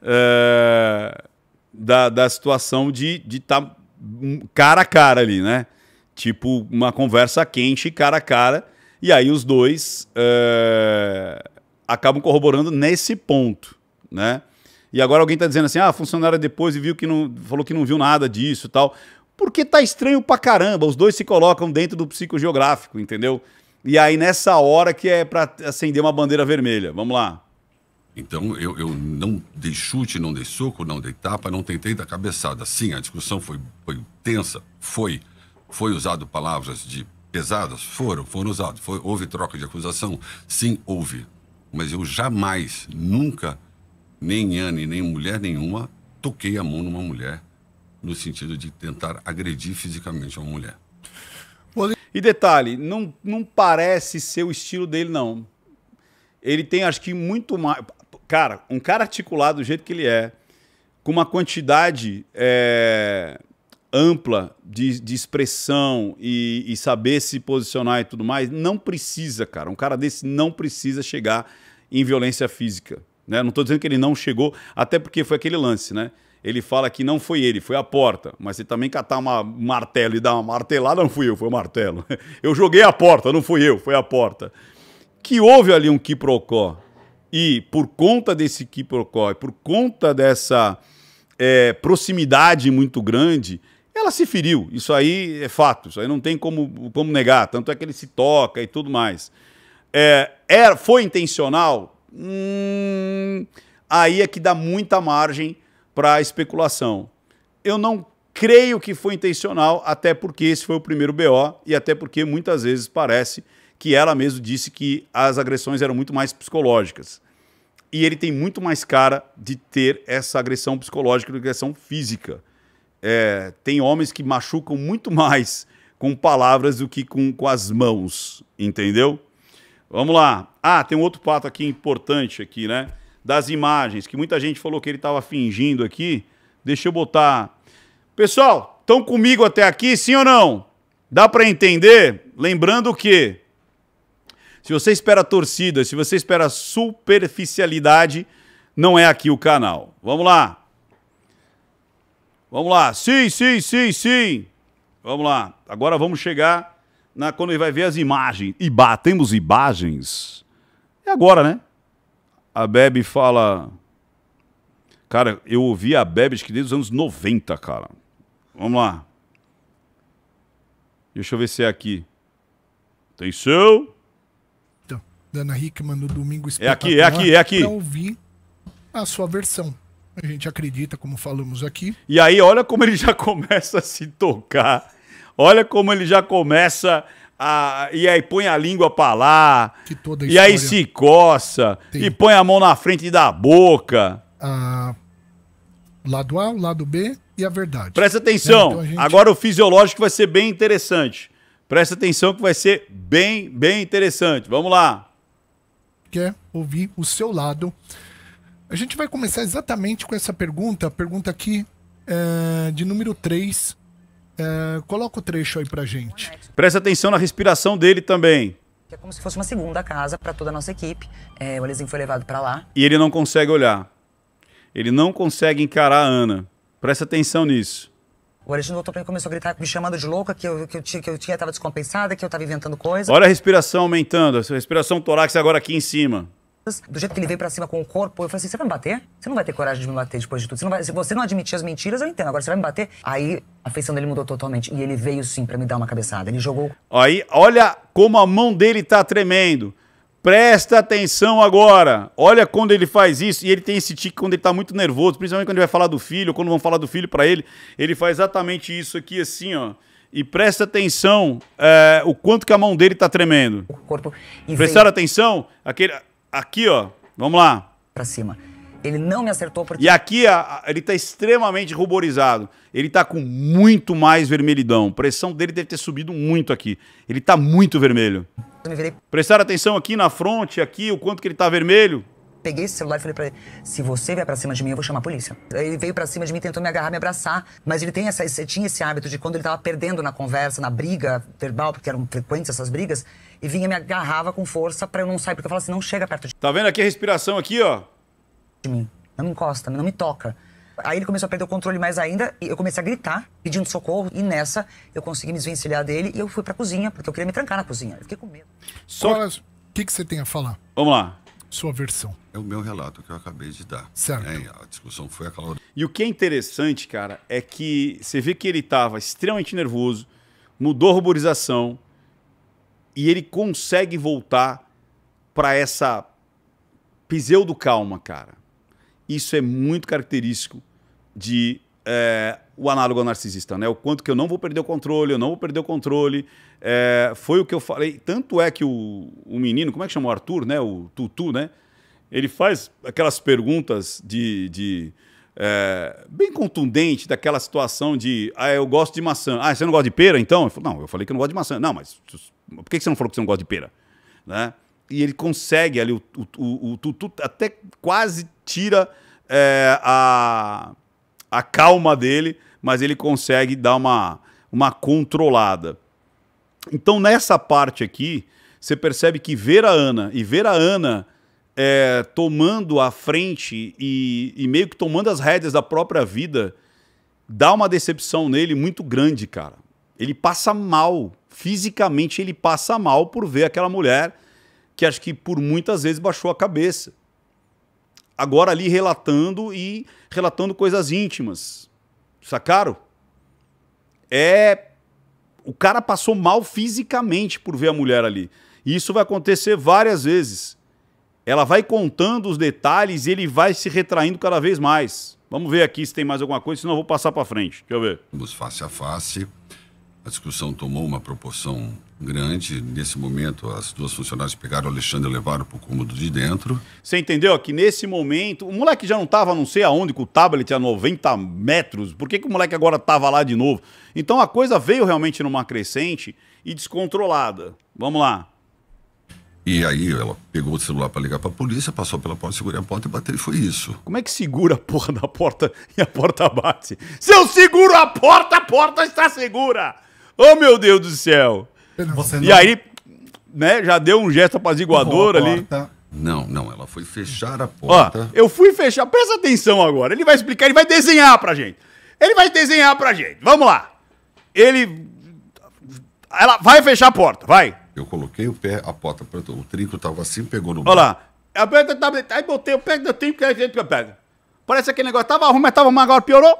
É... Da, da situação de estar tá cara a cara ali, né? Tipo, uma conversa quente, cara a cara. E aí os dois é... acabam corroborando nesse ponto, né? E agora alguém está dizendo assim, ah, a funcionária depois viu que não, falou que não viu nada disso e tal. Porque tá estranho pra caramba, os dois se colocam dentro do psicogeográfico, entendeu? E aí nessa hora que é para acender uma bandeira vermelha. Vamos lá. Então eu, eu não dei chute, não dei soco, não dei tapa, não tentei dar cabeçada. Sim, a discussão foi, foi tensa, foi. Foi usado palavras de pesadas? Foram, foram usadas. Foi, houve troca de acusação? Sim, houve. Mas eu jamais, nunca nem Anne, nem mulher nenhuma, toquei a mão numa mulher no sentido de tentar agredir fisicamente uma mulher. E detalhe, não, não parece ser o estilo dele, não. Ele tem, acho que, muito mais. Cara, um cara articulado do jeito que ele é, com uma quantidade é, ampla de, de expressão e, e saber se posicionar e tudo mais, não precisa, cara. Um cara desse não precisa chegar em violência física. Né? Não estou dizendo que ele não chegou, até porque foi aquele lance, né? Ele fala que não foi ele, foi a porta. Mas se também catar uma, um martelo e dar uma martelada, não fui eu, foi o martelo. Eu joguei a porta, não fui eu, foi a porta. Que houve ali um quiprocó. E por conta desse quiprocó, e por conta dessa é, proximidade muito grande, ela se feriu. Isso aí é fato, isso aí não tem como, como negar. Tanto é que ele se toca e tudo mais. É, era, é, foi intencional? hum, aí é que dá muita margem para especulação. Eu não creio que foi intencional, até porque esse foi o primeiro BO e até porque muitas vezes parece que ela mesmo disse que as agressões eram muito mais psicológicas. E ele tem muito mais cara de ter essa agressão psicológica do que agressão física. É, tem homens que machucam muito mais com palavras do que com, com as mãos, entendeu? Vamos lá. Ah, tem um outro fato aqui importante aqui, né? Das imagens, que muita gente falou que ele estava fingindo aqui. Deixa eu botar. Pessoal, estão comigo até aqui, sim ou não? Dá para entender? Lembrando que se você espera torcida, se você espera superficialidade, não é aqui o canal. Vamos lá. Vamos lá. Sim, sim, sim, sim. Vamos lá. Agora vamos chegar na, né? quando ele vai ver as imagens. Iba, temos imagens? É agora, né? A Bebe fala. Cara, eu ouvi a Bebe acho que desde os anos 90, cara. Vamos lá. Deixa eu ver se é aqui. Atenção! Então, Dana Hickman no domingo É aqui, é aqui, é aqui. Pra ouvir a sua versão. A gente acredita, como falamos aqui. E aí, olha como ele já começa a se tocar Olha como ele já começa a. E aí põe a língua pra lá. e aí se coça. Tem. E põe a mão na frente da boca. Ah, lado A, lado B e a verdade. Presta né? atenção. É, então gente... Agora o fisiológico vai ser bem interessante. Presta atenção que vai ser bem, bem interessante. Vamos lá. Quer ouvir o seu lado? A gente vai começar exatamente com essa pergunta, pergunta aqui é, de número 3, é, coloca o trecho aí pra gente. Presta atenção na respiração dele também. É como se fosse uma segunda casa para toda a nossa equipe. É, o Alezinho foi levado para lá. E ele não consegue olhar. Ele não consegue encarar a Ana. Presta atenção nisso. O Alexandre voltou pra mim começou a gritar, me chamando de louca, que eu, que eu, tinha, que eu tinha, tava descompensada, que eu tava inventando coisas Olha a respiração aumentando, a respiração torácica agora aqui em cima do jeito que ele veio para cima com o corpo. Eu falei assim: você vai me bater? Você não vai ter coragem de me bater depois de tudo. Você não vai, se você não admitir as mentiras, eu entendo. Agora você vai me bater. Aí a feição dele mudou totalmente. E ele veio sim para me dar uma cabeçada. Ele jogou. Aí, olha como a mão dele tá tremendo. Presta atenção agora. Olha quando ele faz isso e ele tem esse tique quando ele tá muito nervoso, principalmente quando ele vai falar do filho, quando vão falar do filho para ele, ele faz exatamente isso aqui assim, ó. E presta atenção é, o quanto que a mão dele tá tremendo. O corpo. E Prestaram veio... atenção? Aquele, Aqui, ó. Vamos lá. Para cima. Ele não me acertou porque. E aqui a, ele tá extremamente ruborizado. Ele tá com muito mais vermelhidão. A pressão dele deve ter subido muito aqui. Ele tá muito vermelho. Eu me virei. Prestaram atenção aqui na fronte, aqui, o quanto que ele tá vermelho. Peguei esse celular e falei pra ele: se você vier pra cima de mim, eu vou chamar a polícia. Ele veio pra cima de mim, tentou me agarrar, me abraçar. Mas ele tem essa, tinha esse hábito de quando ele tava perdendo na conversa, na briga verbal, porque eram frequentes essas brigas, e vinha me agarrava com força para eu não sair, porque eu falava assim, não chega perto de Tá vendo aqui a respiração aqui, ó? De mim. Não me encosta, não me toca. Aí ele começou a perder o controle mais ainda e eu comecei a gritar, pedindo socorro. E nessa eu consegui me desvencilhar dele e eu fui pra cozinha, porque eu queria me trancar na cozinha. Eu fiquei com medo. Só é o que, que você tem a falar? Vamos lá. Sua versão. É o meu relato que eu acabei de dar. Certo. É, a discussão foi acalorada. E o que é interessante, cara, é que você vê que ele estava extremamente nervoso, mudou a ruborização, e ele consegue voltar para essa do calma, cara. Isso é muito característico de é, o análogo ao narcisista, né? O quanto que eu não vou perder o controle, eu não vou perder o controle. É, foi o que eu falei. Tanto é que o, o menino, como é que chama o Arthur, né? O Tutu, né? Ele faz aquelas perguntas de, de é, bem contundente daquela situação de ah, eu gosto de maçã. Ah, você não gosta de pera, então? Eu não, eu falei que eu não gosto de maçã. Não, mas por que você não falou que você não gosta de pera? Né? E ele consegue ali, o, o, o, Tutu até quase tira é, a, a calma dele, mas ele consegue dar uma, uma controlada. Então, nessa parte aqui, você percebe que ver a Ana e ver a Ana é, tomando a frente e, e, meio que tomando as rédeas da própria vida dá uma decepção nele muito grande, cara. Ele passa mal fisicamente ele passa mal por ver aquela mulher que acho que por muitas vezes baixou a cabeça. Agora ali relatando e relatando coisas íntimas. Sacaram? É. O cara passou mal fisicamente por ver a mulher ali. E isso vai acontecer várias vezes. Ela vai contando os detalhes e ele vai se retraindo cada vez mais. Vamos ver aqui se tem mais alguma coisa, senão eu vou passar para frente. Deixa eu ver. Face a face, a discussão tomou uma proporção grande. Nesse momento, as duas funcionárias pegaram o Alexandre e levaram para o cômodo de dentro. Você entendeu que nesse momento, o moleque já não estava não sei aonde, com o tablet a 90 metros. Por que, que o moleque agora estava lá de novo? Então a coisa veio realmente numa crescente e descontrolada. Vamos lá. E aí ela pegou o celular para ligar para a polícia, passou pela porta, segurei a porta e bateu. E foi isso. Como é que segura a porra da porta e a porta bate? Se eu seguro a porta, a porta está segura! Oh, meu Deus do céu! Você e aí, né, já deu um gesto apaziguador ali. Não, não, ela foi fechar a porta. Ó, eu fui fechar, presta atenção agora. Ele vai explicar, ele vai desenhar pra gente. Ele vai desenhar pra gente. Vamos lá. Ele. Ela vai fechar a porta, vai. Eu coloquei o pé, a porta, o trinco tava assim, pegou no. Olha lá. Aí botei o pé do trinco, é pega. Parece aquele negócio tava ruim, mas tava ruim, agora piorou.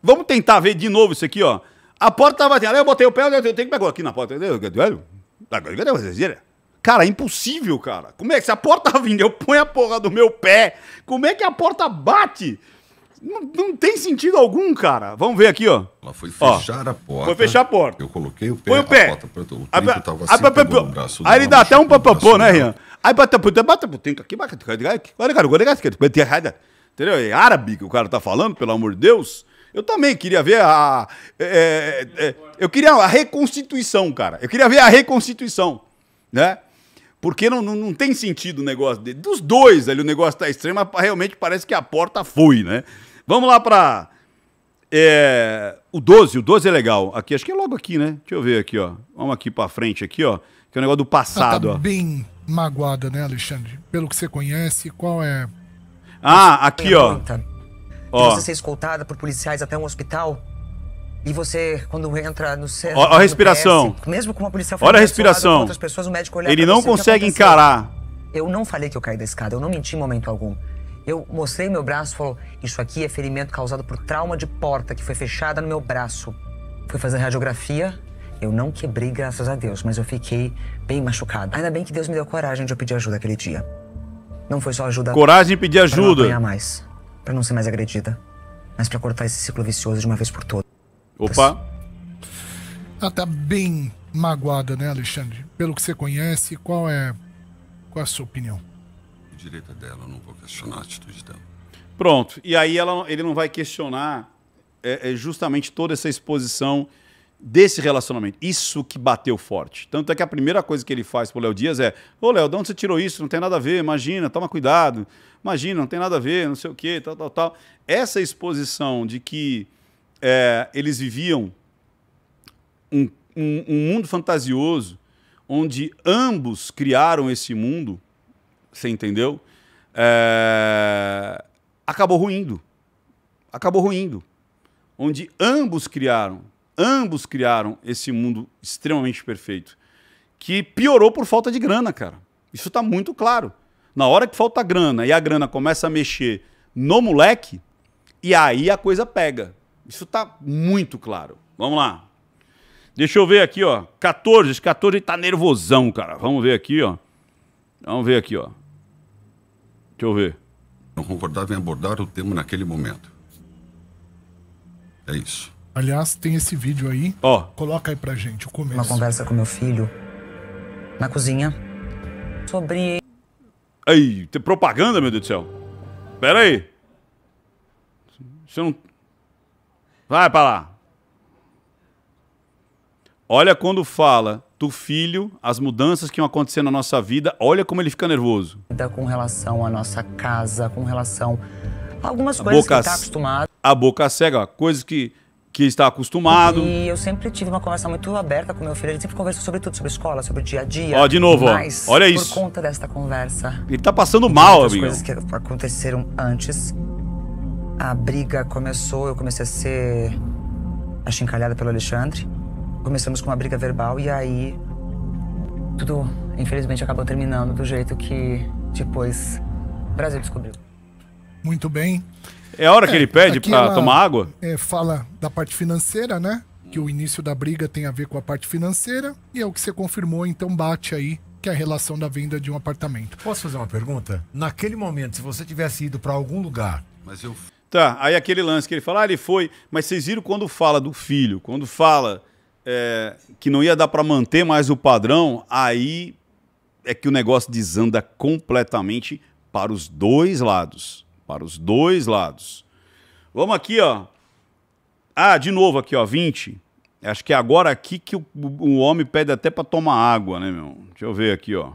Vamos tentar ver de novo isso aqui, ó. A porta tava assim, Aí eu botei o pé, eu tenho que pegar aqui na porta. entendeu? Cara, é impossível, cara. Como é que se a porta vindo, eu ponho a porra do meu pé? Como é que a porta bate? Não, não tem sentido algum, cara. Vamos ver aqui, ó. Ela foi fechar ó, a porta. Foi fechar a porta. Eu coloquei o pé. Põe o pé. A porta pra todo tempo, a, tava assim, Aí ele dá até um papapô, né, Rian? Aí bate, bate, bate, bate, aqui, bate, olha, cara, olha, cara, olha, cara, entendeu? É árabe que o cara tá falando, pelo amor de Deus. Eu também queria ver a. É, é, é, eu queria a reconstituição, cara. Eu queria ver a reconstituição, né? Porque não, não, não tem sentido o negócio dele. Dos dois ali, o negócio está extremo, mas realmente parece que a porta foi, né? Vamos lá para é, o 12. O 12 é legal. Aqui, acho que é logo aqui, né? Deixa eu ver aqui, ó. Vamos aqui para frente, aqui, ó. Que é o um negócio do passado, Ela tá ó. bem magoada, né, Alexandre? Pelo que você conhece, qual é. Ah, aqui, ó. Pergunta. Ó. Você é ser escoltada por policiais até um hospital. E você, quando entra no centro. Olha a respiração. PS, mesmo com uma policial Olha a respiração. Outras pessoas, o médico olha Ele não você, consegue encarar. Eu não falei que eu caí da escada, eu não menti em momento algum. Eu mostrei meu braço e falou: Isso aqui é ferimento causado por trauma de porta que foi fechada no meu braço. Fui fazer radiografia, eu não quebrei, graças a Deus, mas eu fiquei bem machucado. Ainda bem que Deus me deu coragem de eu pedir ajuda aquele dia. Não foi só ajuda. Coragem de pedir ajuda. Pra não mais para não ser mais agredida, mas para cortar esse ciclo vicioso de uma vez por todas. Opa! Ela tá bem magoada, né, Alexandre? Pelo que você conhece, qual é qual é a sua opinião? Direita dela, eu não vou questionar a atitude dela. Pronto. E aí ela, ele não vai questionar é, é justamente toda essa exposição desse relacionamento. Isso que bateu forte. Tanto é que a primeira coisa que ele faz pro Léo Dias é: Ô Léo, de onde você tirou isso? Não tem nada a ver, imagina, toma cuidado. Imagina, não tem nada a ver, não sei o quê, tal, tal, tal. Essa exposição de que é, eles viviam um, um, um mundo fantasioso, onde ambos criaram esse mundo, você entendeu? É, acabou ruindo. Acabou ruindo. Onde ambos criaram Ambos criaram esse mundo extremamente perfeito, que piorou por falta de grana, cara. Isso está muito claro. Na hora que falta grana e a grana começa a mexer no moleque, e aí a coisa pega. Isso está muito claro. Vamos lá. Deixa eu ver aqui, ó. 14, 14 tá nervosão, cara. Vamos ver aqui, ó. Vamos ver aqui, ó. Deixa eu ver. Não concordava em abordar o tema naquele momento. É isso. Aliás, tem esse vídeo aí. Ó. Oh. Coloca aí pra gente o começo. Uma conversa com meu filho na cozinha sobre. Aí, tem propaganda, meu Deus do céu. Pera aí. Você não. Vai pra lá. Olha quando fala do filho, as mudanças que iam acontecer na nossa vida, olha como ele fica nervoso. Com relação à nossa casa, com relação a algumas a coisas boca, que ele tá acostumado. A boca cega, ó, coisas que que está acostumado. E eu sempre tive uma conversa muito aberta com meu filho. Ele sempre conversou sobre tudo, sobre escola, sobre o dia a dia. Ó, de novo, mas, ó. olha isso. Por conta desta conversa. Ele tá passando mal, amigo. coisas que aconteceram antes. A briga começou, eu comecei a ser achincalhada pelo Alexandre. Começamos com uma briga verbal e aí tudo, infelizmente, acabou terminando do jeito que depois o Brasil descobriu. Muito bem. É a hora é, que ele pede para tomar água? É, fala da parte financeira, né? Que o início da briga tem a ver com a parte financeira. E é o que você confirmou, então bate aí que é a relação da venda de um apartamento. Posso fazer uma pergunta? Naquele momento, se você tivesse ido para algum lugar. Mas eu. Tá, aí aquele lance que ele fala, ah, ele foi. Mas vocês viram quando fala do filho, quando fala é, que não ia dar para manter mais o padrão, aí é que o negócio desanda completamente para os dois lados. Para os dois lados. Vamos aqui, ó. Ah, de novo aqui, ó, 20. Acho que é agora aqui que o, o homem pede até para tomar água, né, meu? Deixa eu ver aqui, ó.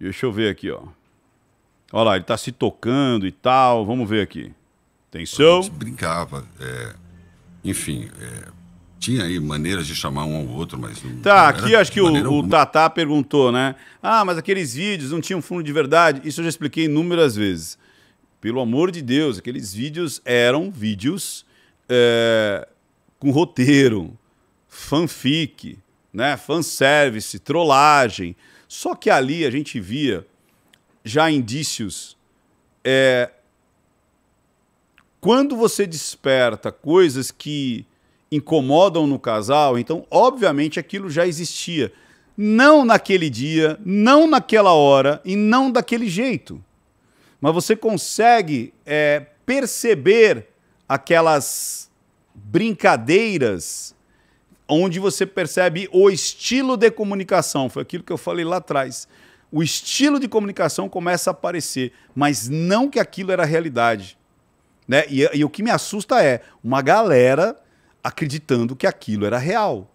Deixa eu ver aqui, ó. Olha lá, ele tá se tocando e tal. Vamos ver aqui. Atenção. A gente brincava. É... Enfim, é... tinha aí maneiras de chamar um ao outro, mas não. Tá, não aqui acho que o, o Tatá perguntou, né? Ah, mas aqueles vídeos não tinham fundo de verdade. Isso eu já expliquei inúmeras vezes. Pelo amor de Deus, aqueles vídeos eram vídeos é, com roteiro, fanfic, né, fanservice, trollagem. Só que ali a gente via já indícios. É, quando você desperta coisas que incomodam no casal, então, obviamente, aquilo já existia. Não naquele dia, não naquela hora e não daquele jeito mas você consegue é, perceber aquelas brincadeiras onde você percebe o estilo de comunicação. Foi aquilo que eu falei lá atrás. O estilo de comunicação começa a aparecer, mas não que aquilo era realidade. Né? E, e o que me assusta é uma galera acreditando que aquilo era real,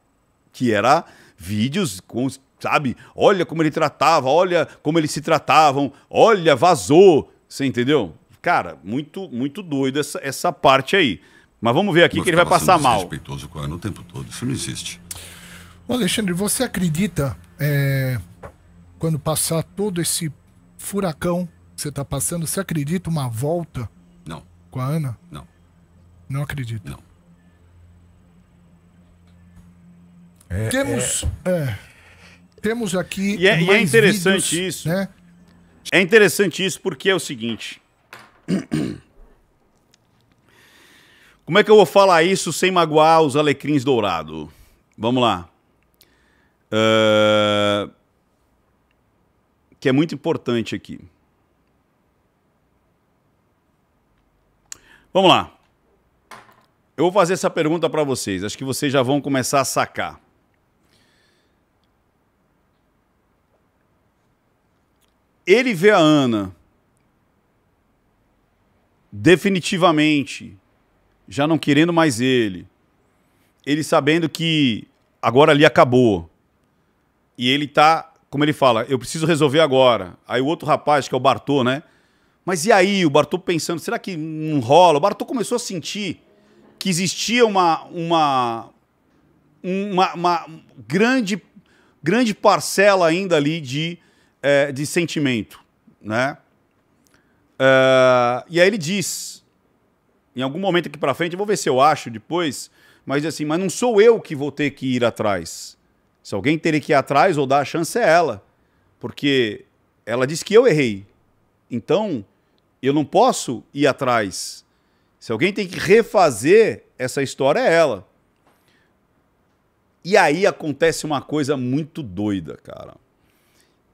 que era vídeos com sabe? Olha como ele tratava, olha como eles se tratavam, olha, vazou. Você entendeu? Cara, muito muito doido essa, essa parte aí. Mas vamos ver aqui que ele vai passar mal. Respeitoso com ela o tempo todo, isso não existe. Ô Alexandre, você acredita é, quando passar todo esse furacão que você está passando, você acredita uma volta? Não. Com a Ana? Não. Não acredito. Não. É, temos, é. é... temos aqui. E é, e é interessante vídeos, isso. Né? É interessante isso porque é o seguinte. Como é que eu vou falar isso sem magoar os alecrins dourado? Vamos lá. Uh... Que é muito importante aqui. Vamos lá. Eu vou fazer essa pergunta para vocês. Acho que vocês já vão começar a sacar. ele vê a Ana definitivamente já não querendo mais ele, ele sabendo que agora ali acabou. E ele tá, como ele fala, eu preciso resolver agora. Aí o outro rapaz, que é o Bartô, né? Mas e aí, o Bartô pensando, será que não rola? O Bartô começou a sentir que existia uma uma uma, uma grande grande parcela ainda ali de é, de sentimento, né? Uh, e aí ele diz, em algum momento aqui para frente, eu vou ver se eu acho depois, mas assim, mas não sou eu que vou ter que ir atrás. Se alguém ter que ir atrás ou dar a chance é ela, porque ela disse que eu errei. Então, eu não posso ir atrás. Se alguém tem que refazer essa história é ela. E aí acontece uma coisa muito doida, cara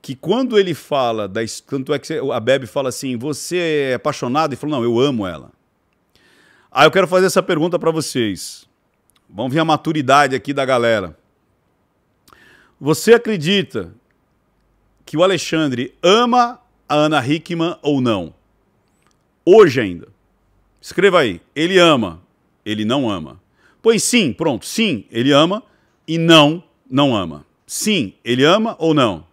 que quando ele fala, da, tanto é que a Bebe fala assim, você é apaixonado? E falou, não, eu amo ela. Aí ah, eu quero fazer essa pergunta para vocês. Vamos ver a maturidade aqui da galera. Você acredita que o Alexandre ama a Ana Hickman ou não? Hoje ainda. Escreva aí. Ele ama. Ele não ama. Pois sim, pronto. Sim, ele ama. E não, não ama. Sim, ele ama ou não?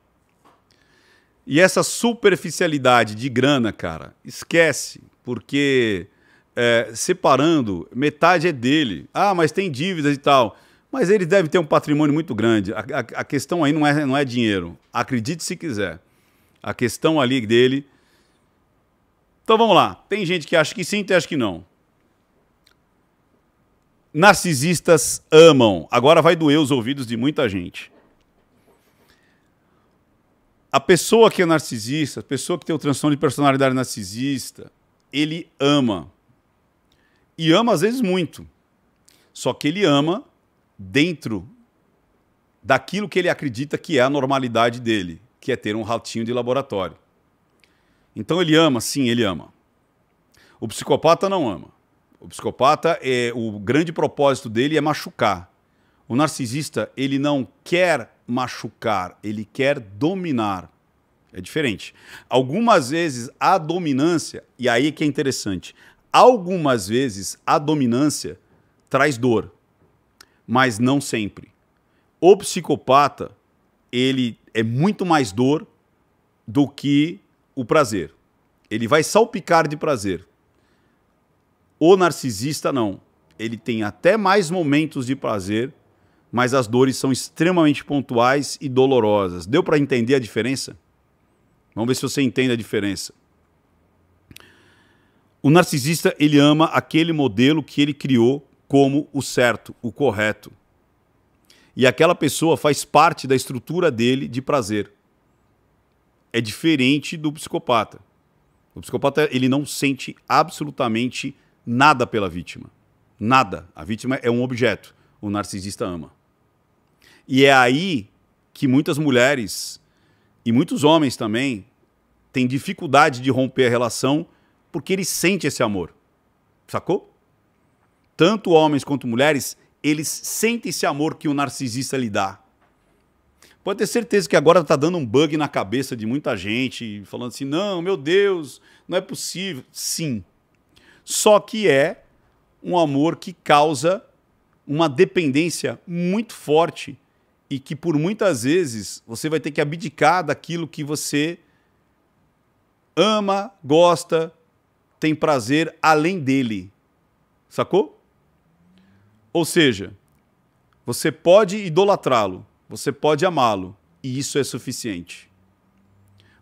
E essa superficialidade de grana, cara, esquece, porque é, separando, metade é dele. Ah, mas tem dívidas e tal. Mas ele deve ter um patrimônio muito grande. A, a, a questão aí não é, não é dinheiro. Acredite se quiser. A questão ali dele. Então vamos lá. Tem gente que acha que sim, tem acha que não. Narcisistas amam. Agora vai doer os ouvidos de muita gente a pessoa que é narcisista, a pessoa que tem o transtorno de personalidade narcisista, ele ama. E ama às vezes muito. Só que ele ama dentro daquilo que ele acredita que é a normalidade dele, que é ter um ratinho de laboratório. Então ele ama, sim, ele ama. O psicopata não ama. O psicopata é o grande propósito dele é machucar. O narcisista, ele não quer machucar, ele quer dominar. É diferente. Algumas vezes a dominância, e aí que é interessante, algumas vezes a dominância traz dor, mas não sempre. O psicopata, ele é muito mais dor do que o prazer. Ele vai salpicar de prazer. O narcisista não. Ele tem até mais momentos de prazer mas as dores são extremamente pontuais e dolorosas. Deu para entender a diferença? Vamos ver se você entende a diferença. O narcisista, ele ama aquele modelo que ele criou como o certo, o correto. E aquela pessoa faz parte da estrutura dele de prazer. É diferente do psicopata. O psicopata, ele não sente absolutamente nada pela vítima. Nada. A vítima é um objeto. O narcisista ama. E é aí que muitas mulheres e muitos homens também têm dificuldade de romper a relação porque eles sentem esse amor. Sacou? Tanto homens quanto mulheres, eles sentem esse amor que o narcisista lhe dá. Pode ter certeza que agora está dando um bug na cabeça de muita gente, falando assim: não, meu Deus, não é possível. Sim. Só que é um amor que causa uma dependência muito forte e que por muitas vezes você vai ter que abdicar daquilo que você ama, gosta, tem prazer além dele. Sacou? Ou seja, você pode idolatrá-lo, você pode amá-lo, e isso é suficiente.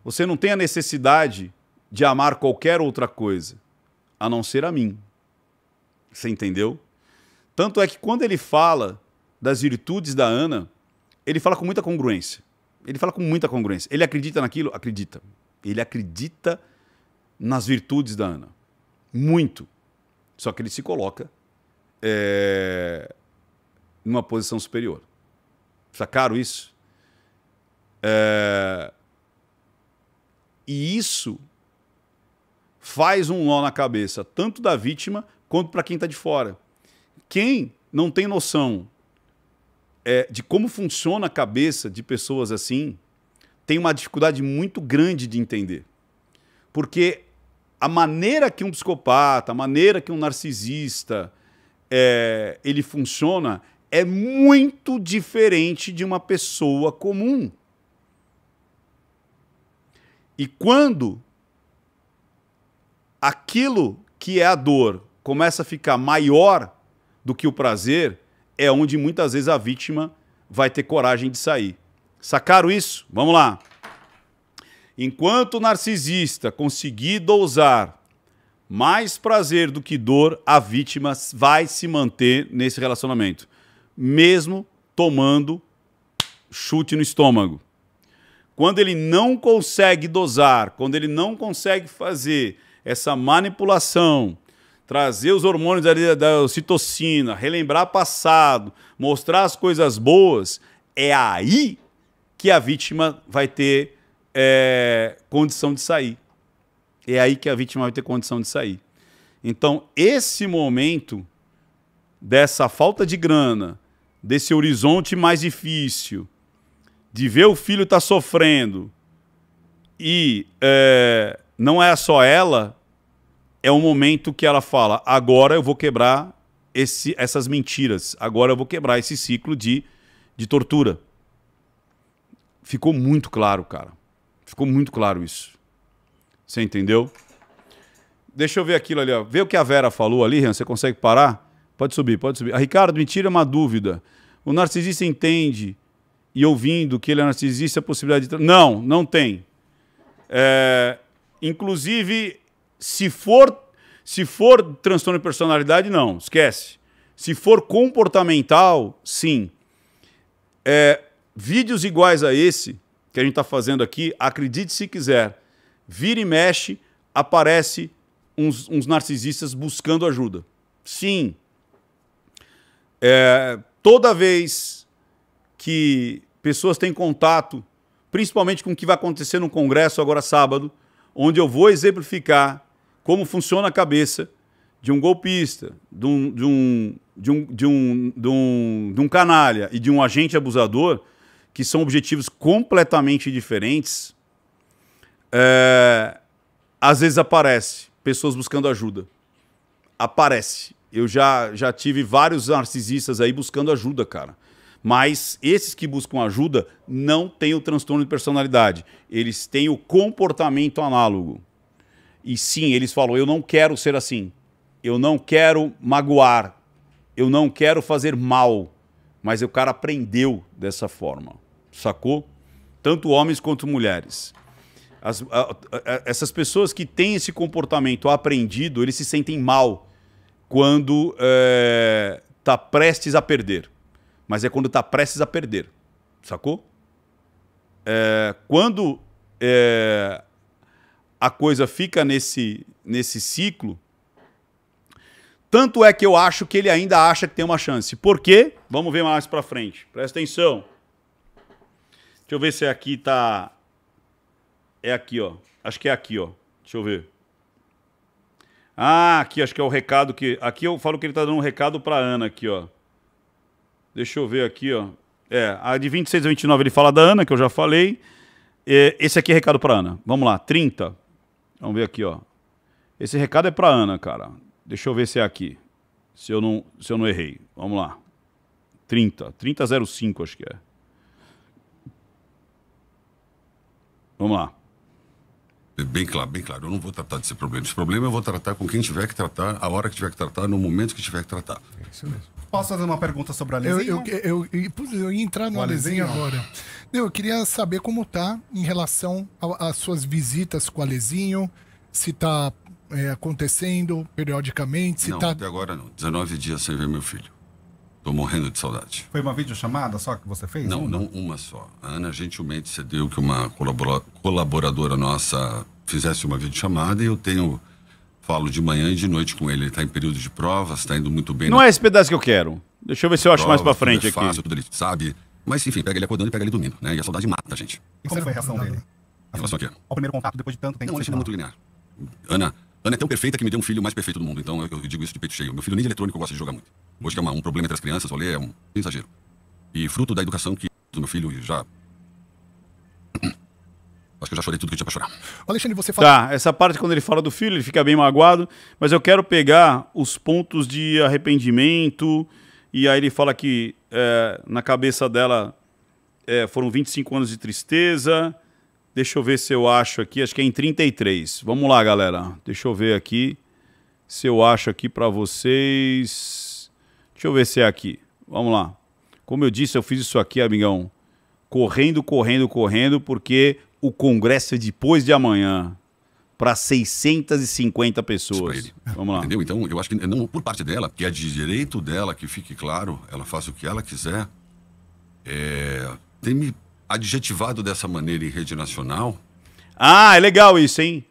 Você não tem a necessidade de amar qualquer outra coisa, a não ser a mim. Você entendeu? Tanto é que quando ele fala das virtudes da Ana, ele fala com muita congruência. Ele fala com muita congruência. Ele acredita naquilo? Acredita. Ele acredita nas virtudes da Ana. Muito. Só que ele se coloca é, numa posição superior. Sacaram tá isso? É, e isso faz um nó na cabeça, tanto da vítima quanto para quem está de fora. Quem não tem noção é, de como funciona a cabeça de pessoas assim, tem uma dificuldade muito grande de entender. Porque a maneira que um psicopata, a maneira que um narcisista é, ele funciona é muito diferente de uma pessoa comum. E quando aquilo que é a dor começa a ficar maior do que o prazer, é onde muitas vezes a vítima vai ter coragem de sair. Sacaram isso? Vamos lá. Enquanto o narcisista conseguir dosar mais prazer do que dor, a vítima vai se manter nesse relacionamento, mesmo tomando chute no estômago. Quando ele não consegue dosar, quando ele não consegue fazer essa manipulação, trazer os hormônios da, da citocina, relembrar passado, mostrar as coisas boas, é aí que a vítima vai ter é, condição de sair. É aí que a vítima vai ter condição de sair. Então, esse momento dessa falta de grana, desse horizonte mais difícil, de ver o filho estar tá sofrendo e é, não é só ela, é um momento que ela fala: agora eu vou quebrar esse, essas mentiras, agora eu vou quebrar esse ciclo de, de tortura. Ficou muito claro, cara. Ficou muito claro isso. Você entendeu? Deixa eu ver aquilo ali, ó. Vê o que a Vera falou ali, Renan. Você consegue parar? Pode subir, pode subir. A Ricardo, me tira uma dúvida. O narcisista entende e ouvindo que ele é narcisista a possibilidade de. Não, não tem. É, inclusive, se for, se for transtorno de personalidade, não, esquece. Se for comportamental, sim. É, vídeos iguais a esse que a gente está fazendo aqui, acredite se quiser, vira e mexe, aparece uns, uns narcisistas buscando ajuda. Sim. É, toda vez que pessoas têm contato, principalmente com o que vai acontecer no Congresso agora sábado, onde eu vou exemplificar como funciona a cabeça de um golpista, de um, de um, de um, de um, de um, de um canalha e de um agente abusador, que são objetivos completamente diferentes, é, às vezes aparece pessoas buscando ajuda. Aparece. Eu já, já tive vários narcisistas aí buscando ajuda, cara. Mas esses que buscam ajuda não têm o transtorno de personalidade. Eles têm o comportamento análogo. E sim, eles falam: eu não quero ser assim. Eu não quero magoar. Eu não quero fazer mal. Mas o cara aprendeu dessa forma. Sacou? Tanto homens quanto mulheres. As, a, a, essas pessoas que têm esse comportamento aprendido, eles se sentem mal quando é, tá prestes a perder. Mas é quando tá prestes a perder. Sacou? É, quando é, a coisa fica nesse, nesse ciclo. Tanto é que eu acho que ele ainda acha que tem uma chance. Por quê? Vamos ver mais para frente. Presta atenção. Deixa eu ver se é aqui tá é aqui, ó. Acho que é aqui, ó. Deixa eu ver. Ah, aqui acho que é o recado que aqui eu falo que ele tá dando um recado para Ana aqui, ó. Deixa eu ver aqui, ó. É, a de 26 a 29 ele fala da Ana, que eu já falei. É, esse aqui é recado para Ana. Vamos lá, 30. Vamos ver aqui, ó. Esse recado é para Ana, cara. Deixa eu ver se é aqui. Se eu não, se eu não errei. Vamos lá. 30, 3005 acho que é. Vamos lá. Bem claro, bem claro. Eu não vou tratar desse problema. Esse problema eu vou tratar com quem tiver que tratar, a hora que tiver que tratar, no momento que tiver que tratar. É isso mesmo. Posso fazer uma pergunta sobre a lesinha? Eu, eu, eu, eu ia entrar no Alezinho agora. eu queria saber como tá em relação às suas visitas com o Alezinho, se está é, acontecendo periodicamente, se não, tá... até agora não. 19 dias sem ver meu filho. Estou morrendo de saudade. Foi uma videochamada só que você fez? Não, uma? não uma só. A Ana gentilmente cedeu que uma colaboradora nossa fizesse uma videochamada e eu tenho. Falo de manhã e de noite com ele. Ele está em período de provas, está indo muito bem. Não na... é esse pedaço que eu quero. Deixa eu ver se eu acho mais para frente é fácil, aqui. Tudo ele sabe. Mas enfim, pega ele acordando e pega ele dormindo, né? E a saudade mata a gente. E como foi a reação dele? Em relação a quê? Ao primeiro contato, depois de tanto tempo. Não, ele é muito linear. Ana, Ana é tão perfeita que me deu um filho mais perfeito do mundo. Então eu, digo isso de peito cheio. Meu filho nem de eletrônico gosta de jogar muito. Hoje que é uma, um problema entre as crianças, olha, é um exagero. E fruto da educação que do meu filho já. Acho que eu já chorei tudo que tinha pra chorar. Alexandre, você fala. Tá, essa parte quando ele fala do filho, ele fica bem magoado, mas eu quero pegar os pontos de arrependimento. E aí ele fala que é, na cabeça dela é, foram 25 anos de tristeza. Deixa eu ver se eu acho aqui, acho que é em 33. Vamos lá, galera. Deixa eu ver aqui se eu acho aqui para vocês. Deixa eu ver se é aqui. Vamos lá. Como eu disse, eu fiz isso aqui, amigão. Correndo, correndo, correndo, porque o congresso é depois de amanhã para 650 pessoas. Vamos lá. Entendeu? Então, eu acho que é, não por parte dela, que é de direito dela, que fique claro, ela faça o que ela quiser. É, tem me adjetivado dessa maneira em rede nacional. Ah, é legal isso, hein?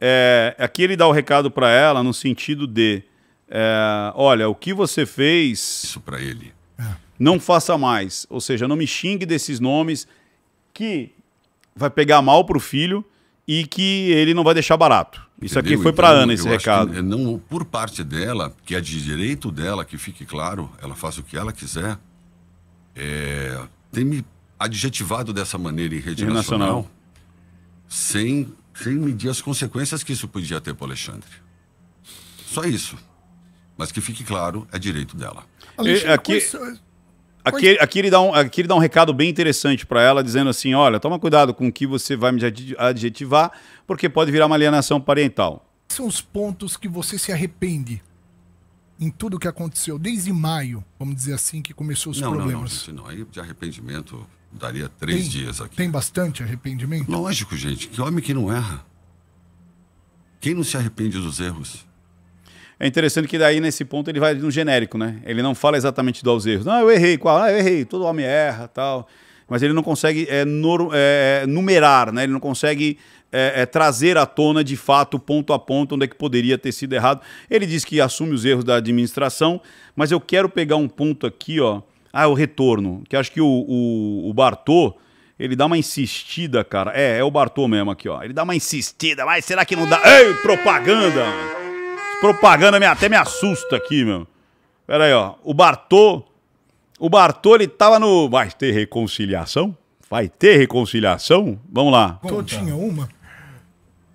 É, aqui ele dá o recado para ela no sentido de: é, olha, o que você fez. Isso para ele. É. Não faça mais. Ou seja, não me xingue desses nomes que vai pegar mal para o filho e que ele não vai deixar barato. Isso aqui foi para então, Ana esse recado. É não por parte dela, que é de direito dela, que fique claro, ela faz o que ela quiser. É, tem me adjetivado dessa maneira em rede nacional, sem, sem medir as consequências que isso podia ter para o Alexandre. Só isso. Mas que fique claro, é direito dela. E, aqui, aqui, aqui, ele dá um, aqui ele dá um recado bem interessante para ela, dizendo assim, olha, toma cuidado com o que você vai me adjetivar, porque pode virar uma alienação parental. São os pontos que você se arrepende em tudo o que aconteceu, desde maio, vamos dizer assim, que começou os não, problemas. Não, não, não, aí de arrependimento daria três tem, dias aqui. Tem bastante arrependimento? Lógico, gente. Que homem que não erra. Quem não se arrepende dos erros? É interessante que daí, nesse ponto, ele vai no genérico, né? Ele não fala exatamente dos erros. Não, ah, eu errei. Qual? Ah, eu errei. Todo homem erra, tal. Mas ele não consegue é, nor, é, numerar, né? Ele não consegue é, é, trazer à tona de fato, ponto a ponto, onde é que poderia ter sido errado. Ele diz que assume os erros da administração, mas eu quero pegar um ponto aqui, ó, ah, é o retorno. Que acho que o, o, o Bartô, ele dá uma insistida, cara. É, é o Bartô mesmo aqui, ó. Ele dá uma insistida, mas será que não dá? Ei, propaganda! Propaganda me, até me assusta aqui, meu. Pera aí, ó. O Bartô. O Bartô, ele tava no. Vai ter reconciliação? Vai ter reconciliação? Vamos lá. Todinha tinha uma.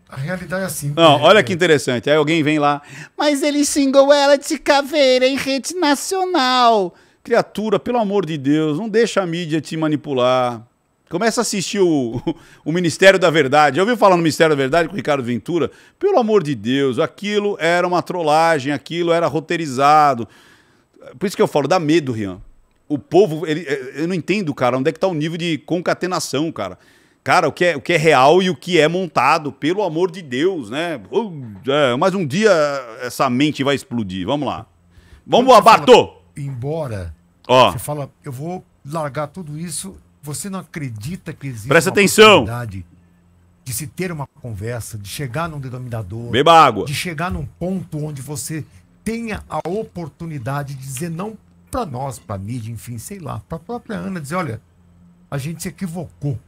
A realidade é assim. Não, olha que interessante. Aí alguém vem lá. Mas ele xingou ela de caveira em rede nacional. Criatura, pelo amor de Deus, não deixa a mídia te manipular. Começa a assistir o, o Ministério da Verdade. Já ouviu falar no Ministério da Verdade com o Ricardo Ventura? Pelo amor de Deus, aquilo era uma trollagem, aquilo era roteirizado. Por isso que eu falo, dá medo, Rian. O povo, ele, é, eu não entendo, cara, onde é que tá o nível de concatenação, cara. Cara, o que, é, o que é real e o que é montado, pelo amor de Deus, né? Uh, é, mas um dia essa mente vai explodir. Vamos lá. Vamos, Bartô! ir embora, você fala, eu vou largar tudo isso, você não acredita que existe Presta uma atenção. oportunidade de se ter uma conversa, de chegar num denominador, Beba água. de chegar num ponto onde você tenha a oportunidade de dizer não para nós, para mídia, enfim, sei lá, para a própria Ana, dizer, olha, a gente se equivocou.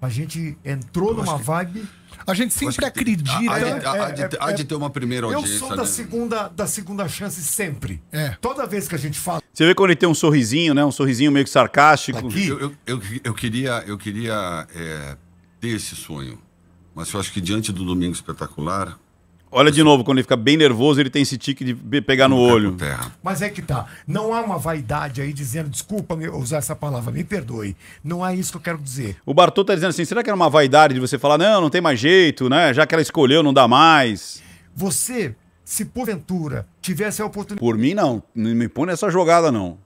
A gente entrou numa vibe a gente sempre acredita. Há de, de, é, de, é, ter uma primeira audiência. Eu sou da, né? segunda, da segunda chance sempre. É. Toda vez que a gente fala. Você vê quando ele tem um sorrisinho, né? Um sorrisinho meio que sarcástico. Aqui, eu, eu, eu, eu queria, eu queria é, ter esse sonho. Mas eu acho que diante do Domingo Espetacular, Olha de novo, quando ele fica bem nervoso, ele tem esse tique de pegar no olho. Terra. Mas é que tá. Não há uma vaidade aí dizendo, desculpa usar essa palavra, me perdoe. Não é isso que eu quero dizer. O Bartô tá dizendo assim: será que era uma vaidade de você falar, não, não tem mais jeito, né? Já que ela escolheu, não dá mais. Você, se porventura tivesse a oportunidade. Por mim, não. Não me põe nessa jogada, não.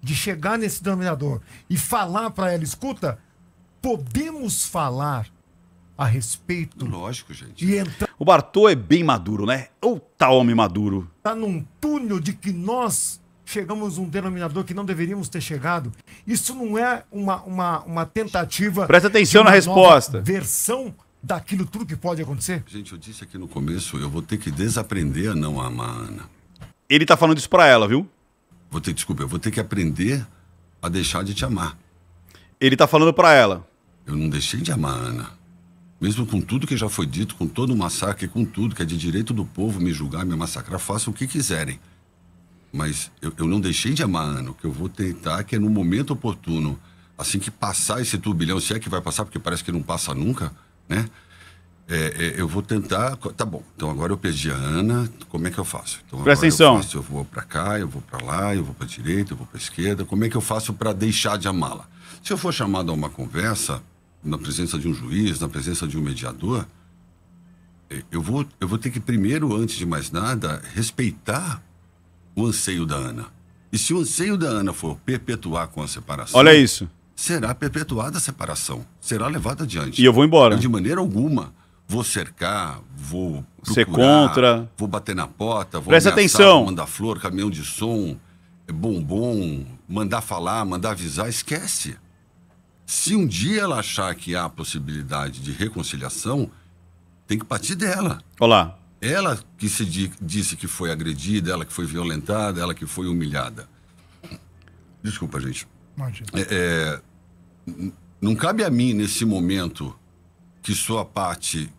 De chegar nesse dominador e falar para ela: escuta, podemos falar a respeito. Lógico, gente. E entrar. O Bartô é bem maduro, né? Ou tá homem maduro? Tá num túnel de que nós chegamos a um denominador que não deveríamos ter chegado. Isso não é uma, uma, uma tentativa. Presta atenção na resposta. Versão daquilo tudo que pode acontecer? Gente, eu disse aqui no começo, eu vou ter que desaprender a não amar a Ana. Ele tá falando isso para ela, viu? Vou ter, desculpa, eu vou ter que aprender a deixar de te amar. Ele tá falando para ela. Eu não deixei de amar a Ana. Mesmo com tudo que já foi dito, com todo o massacre, com tudo, que é de direito do povo me julgar, me massacrar, façam o que quiserem. Mas eu, eu não deixei de amar Ana. O que eu vou tentar que é no momento oportuno, assim que passar esse turbilhão, se é que vai passar, porque parece que não passa nunca, né? É, é, eu vou tentar. Tá bom, então agora eu perdi a Ana, como é que eu faço? Então, Presta atenção. Eu, faço, eu vou para cá, eu vou para lá, eu vou para direita, eu vou para esquerda. Como é que eu faço para deixar de amá-la? Se eu for chamado a uma conversa, na presença de um juiz, na presença de um mediador, é, eu vou, eu vou ter que primeiro, antes de mais nada, respeitar o anseio da Ana. E se o anseio da Ana for perpetuar com a separação. Olha isso. Será perpetuada a separação. Será levada adiante. E eu vou embora. Eu, de maneira alguma, vou cercar, vou. Procurar, Ser contra. Vou bater na porta, vou Presta atenção. mandar flor, caminhão de som, é bombom, mandar falar, mandar avisar. Esquece. Se um dia ela achar que há possibilidade de reconciliação, tem que partir dela. Olá. Ela que se di disse que foi agredida, ela que foi violentada, ela que foi humilhada. Desculpa, gente. É, é, não cabe a mim, nesse momento, que sua parte,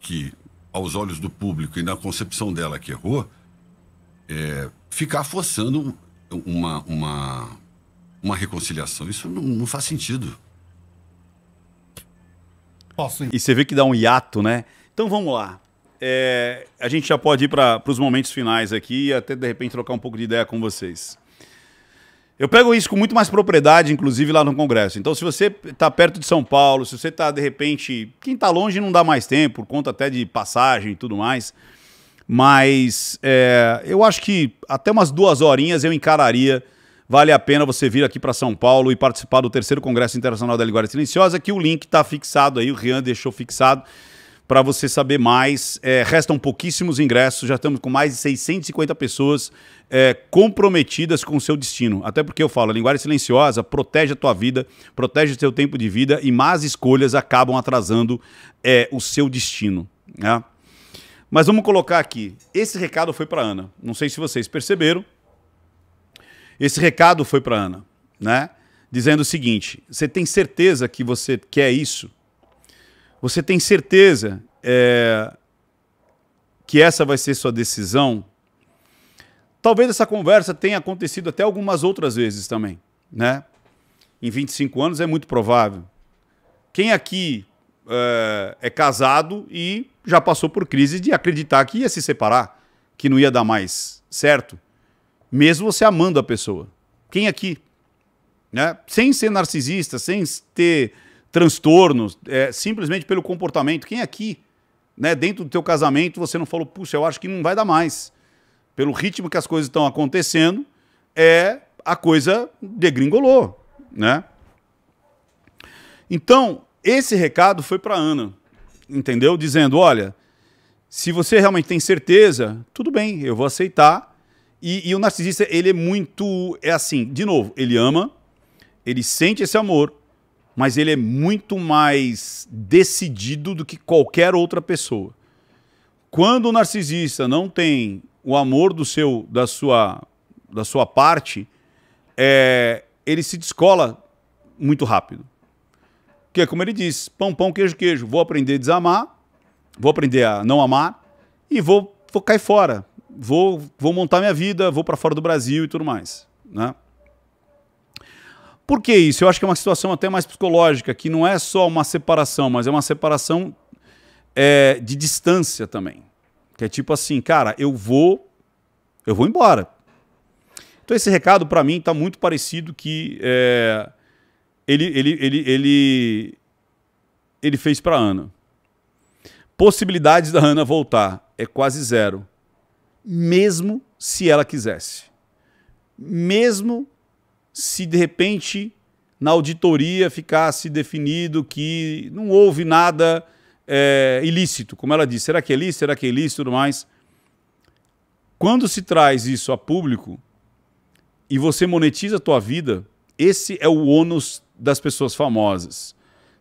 que aos olhos do público e na concepção dela que errou, é, ficar forçando uma, uma, uma reconciliação. Isso não, não faz sentido. Posso ir. E você vê que dá um hiato, né? Então vamos lá. É, a gente já pode ir para os momentos finais aqui e até de repente trocar um pouco de ideia com vocês. Eu pego isso com muito mais propriedade, inclusive lá no Congresso. Então, se você está perto de São Paulo, se você está de repente. Quem está longe não dá mais tempo, por conta até de passagem e tudo mais. Mas é, eu acho que até umas duas horinhas eu encararia vale a pena você vir aqui para São Paulo e participar do terceiro Congresso Internacional da Linguagem Silenciosa, que o link está fixado aí, o Rian deixou fixado para você saber mais. É, restam pouquíssimos ingressos, já estamos com mais de 650 pessoas é, comprometidas com o seu destino. Até porque eu falo, a linguagem silenciosa protege a tua vida, protege o seu tempo de vida e más escolhas acabam atrasando é, o seu destino. Né? Mas vamos colocar aqui. Esse recado foi para Ana. Não sei se vocês perceberam, esse recado foi para Ana, né? Dizendo o seguinte: você tem certeza que você quer isso? Você tem certeza é, que essa vai ser sua decisão? Talvez essa conversa tenha acontecido até algumas outras vezes também, né? Em 25 anos é muito provável. Quem aqui é, é casado e já passou por crise de acreditar que ia se separar, que não ia dar mais certo? mesmo você amando a pessoa. Quem aqui? Né? Sem ser narcisista, sem ter transtornos, é, simplesmente pelo comportamento. Quem aqui, né, dentro do teu casamento, você não falou, puxa, eu acho que não vai dar mais. Pelo ritmo que as coisas estão acontecendo, é a coisa degringolou, né? Então, esse recado foi para Ana, entendeu? Dizendo, olha, se você realmente tem certeza, tudo bem, eu vou aceitar, e, e, o narcisista, ele é muito. É assim, de novo, ele ama, ele sente esse amor, mas ele é muito mais decidido do que qualquer outra pessoa. Quando o narcisista não tem o amor do seu, da sua, da sua parte, é, ele se descola muito rápido. Porque, é como ele diz, pão, pão, queijo, queijo. Vou aprender a desamar, vou aprender a não amar e vou, vou cair fora vou, vou montar minha vida, vou para fora do Brasil e tudo mais, né? Por que isso? Eu acho que é uma situação até mais psicológica, que não é só uma separação, mas é uma separação é, de distância também. Que é tipo assim, cara, eu vou, eu vou embora. Então esse recado para mim está muito parecido que é, ele, ele, ele, ele, ele fez para Ana. Possibilidades da Ana voltar é quase zero mesmo se ela quisesse. Mesmo se de repente na auditoria ficasse definido que não houve nada é, ilícito, como ela disse, será que é ilícito, será que é ilícito e tudo mais. Quando se traz isso a público e você monetiza a tua vida, esse é o ônus das pessoas famosas.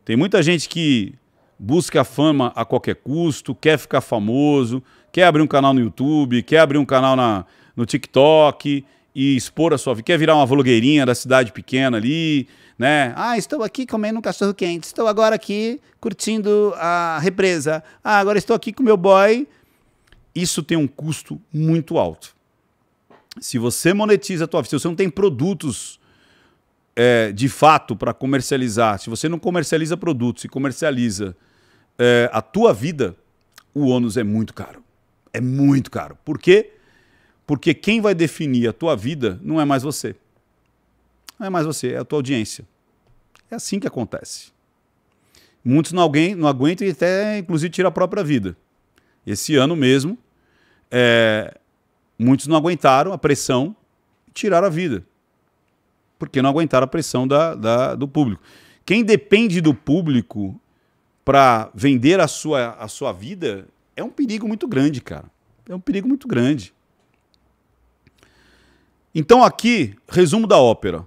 Tem muita gente que busca a fama a qualquer custo, quer ficar famoso, quer abrir um canal no YouTube, quer abrir um canal na, no TikTok e expor a sua vida, quer virar uma vlogueirinha da cidade pequena ali, né? Ah, estou aqui comendo um cachorro quente, estou agora aqui curtindo a represa, ah, agora estou aqui com meu boy. Isso tem um custo muito alto. Se você monetiza a tua vida, se você não tem produtos é, de fato para comercializar, se você não comercializa produtos e comercializa é, a tua vida, o ônus é muito caro. É muito caro. Por quê? Porque quem vai definir a tua vida não é mais você. Não é mais você, é a tua audiência. É assim que acontece. Muitos não, alguém, não aguentam e até, inclusive, tiram a própria vida. Esse ano mesmo, é, muitos não aguentaram a pressão e tiraram a vida. Porque não aguentaram a pressão da, da do público. Quem depende do público para vender a sua, a sua vida é um perigo muito grande, cara. É um perigo muito grande. Então, aqui, resumo da ópera.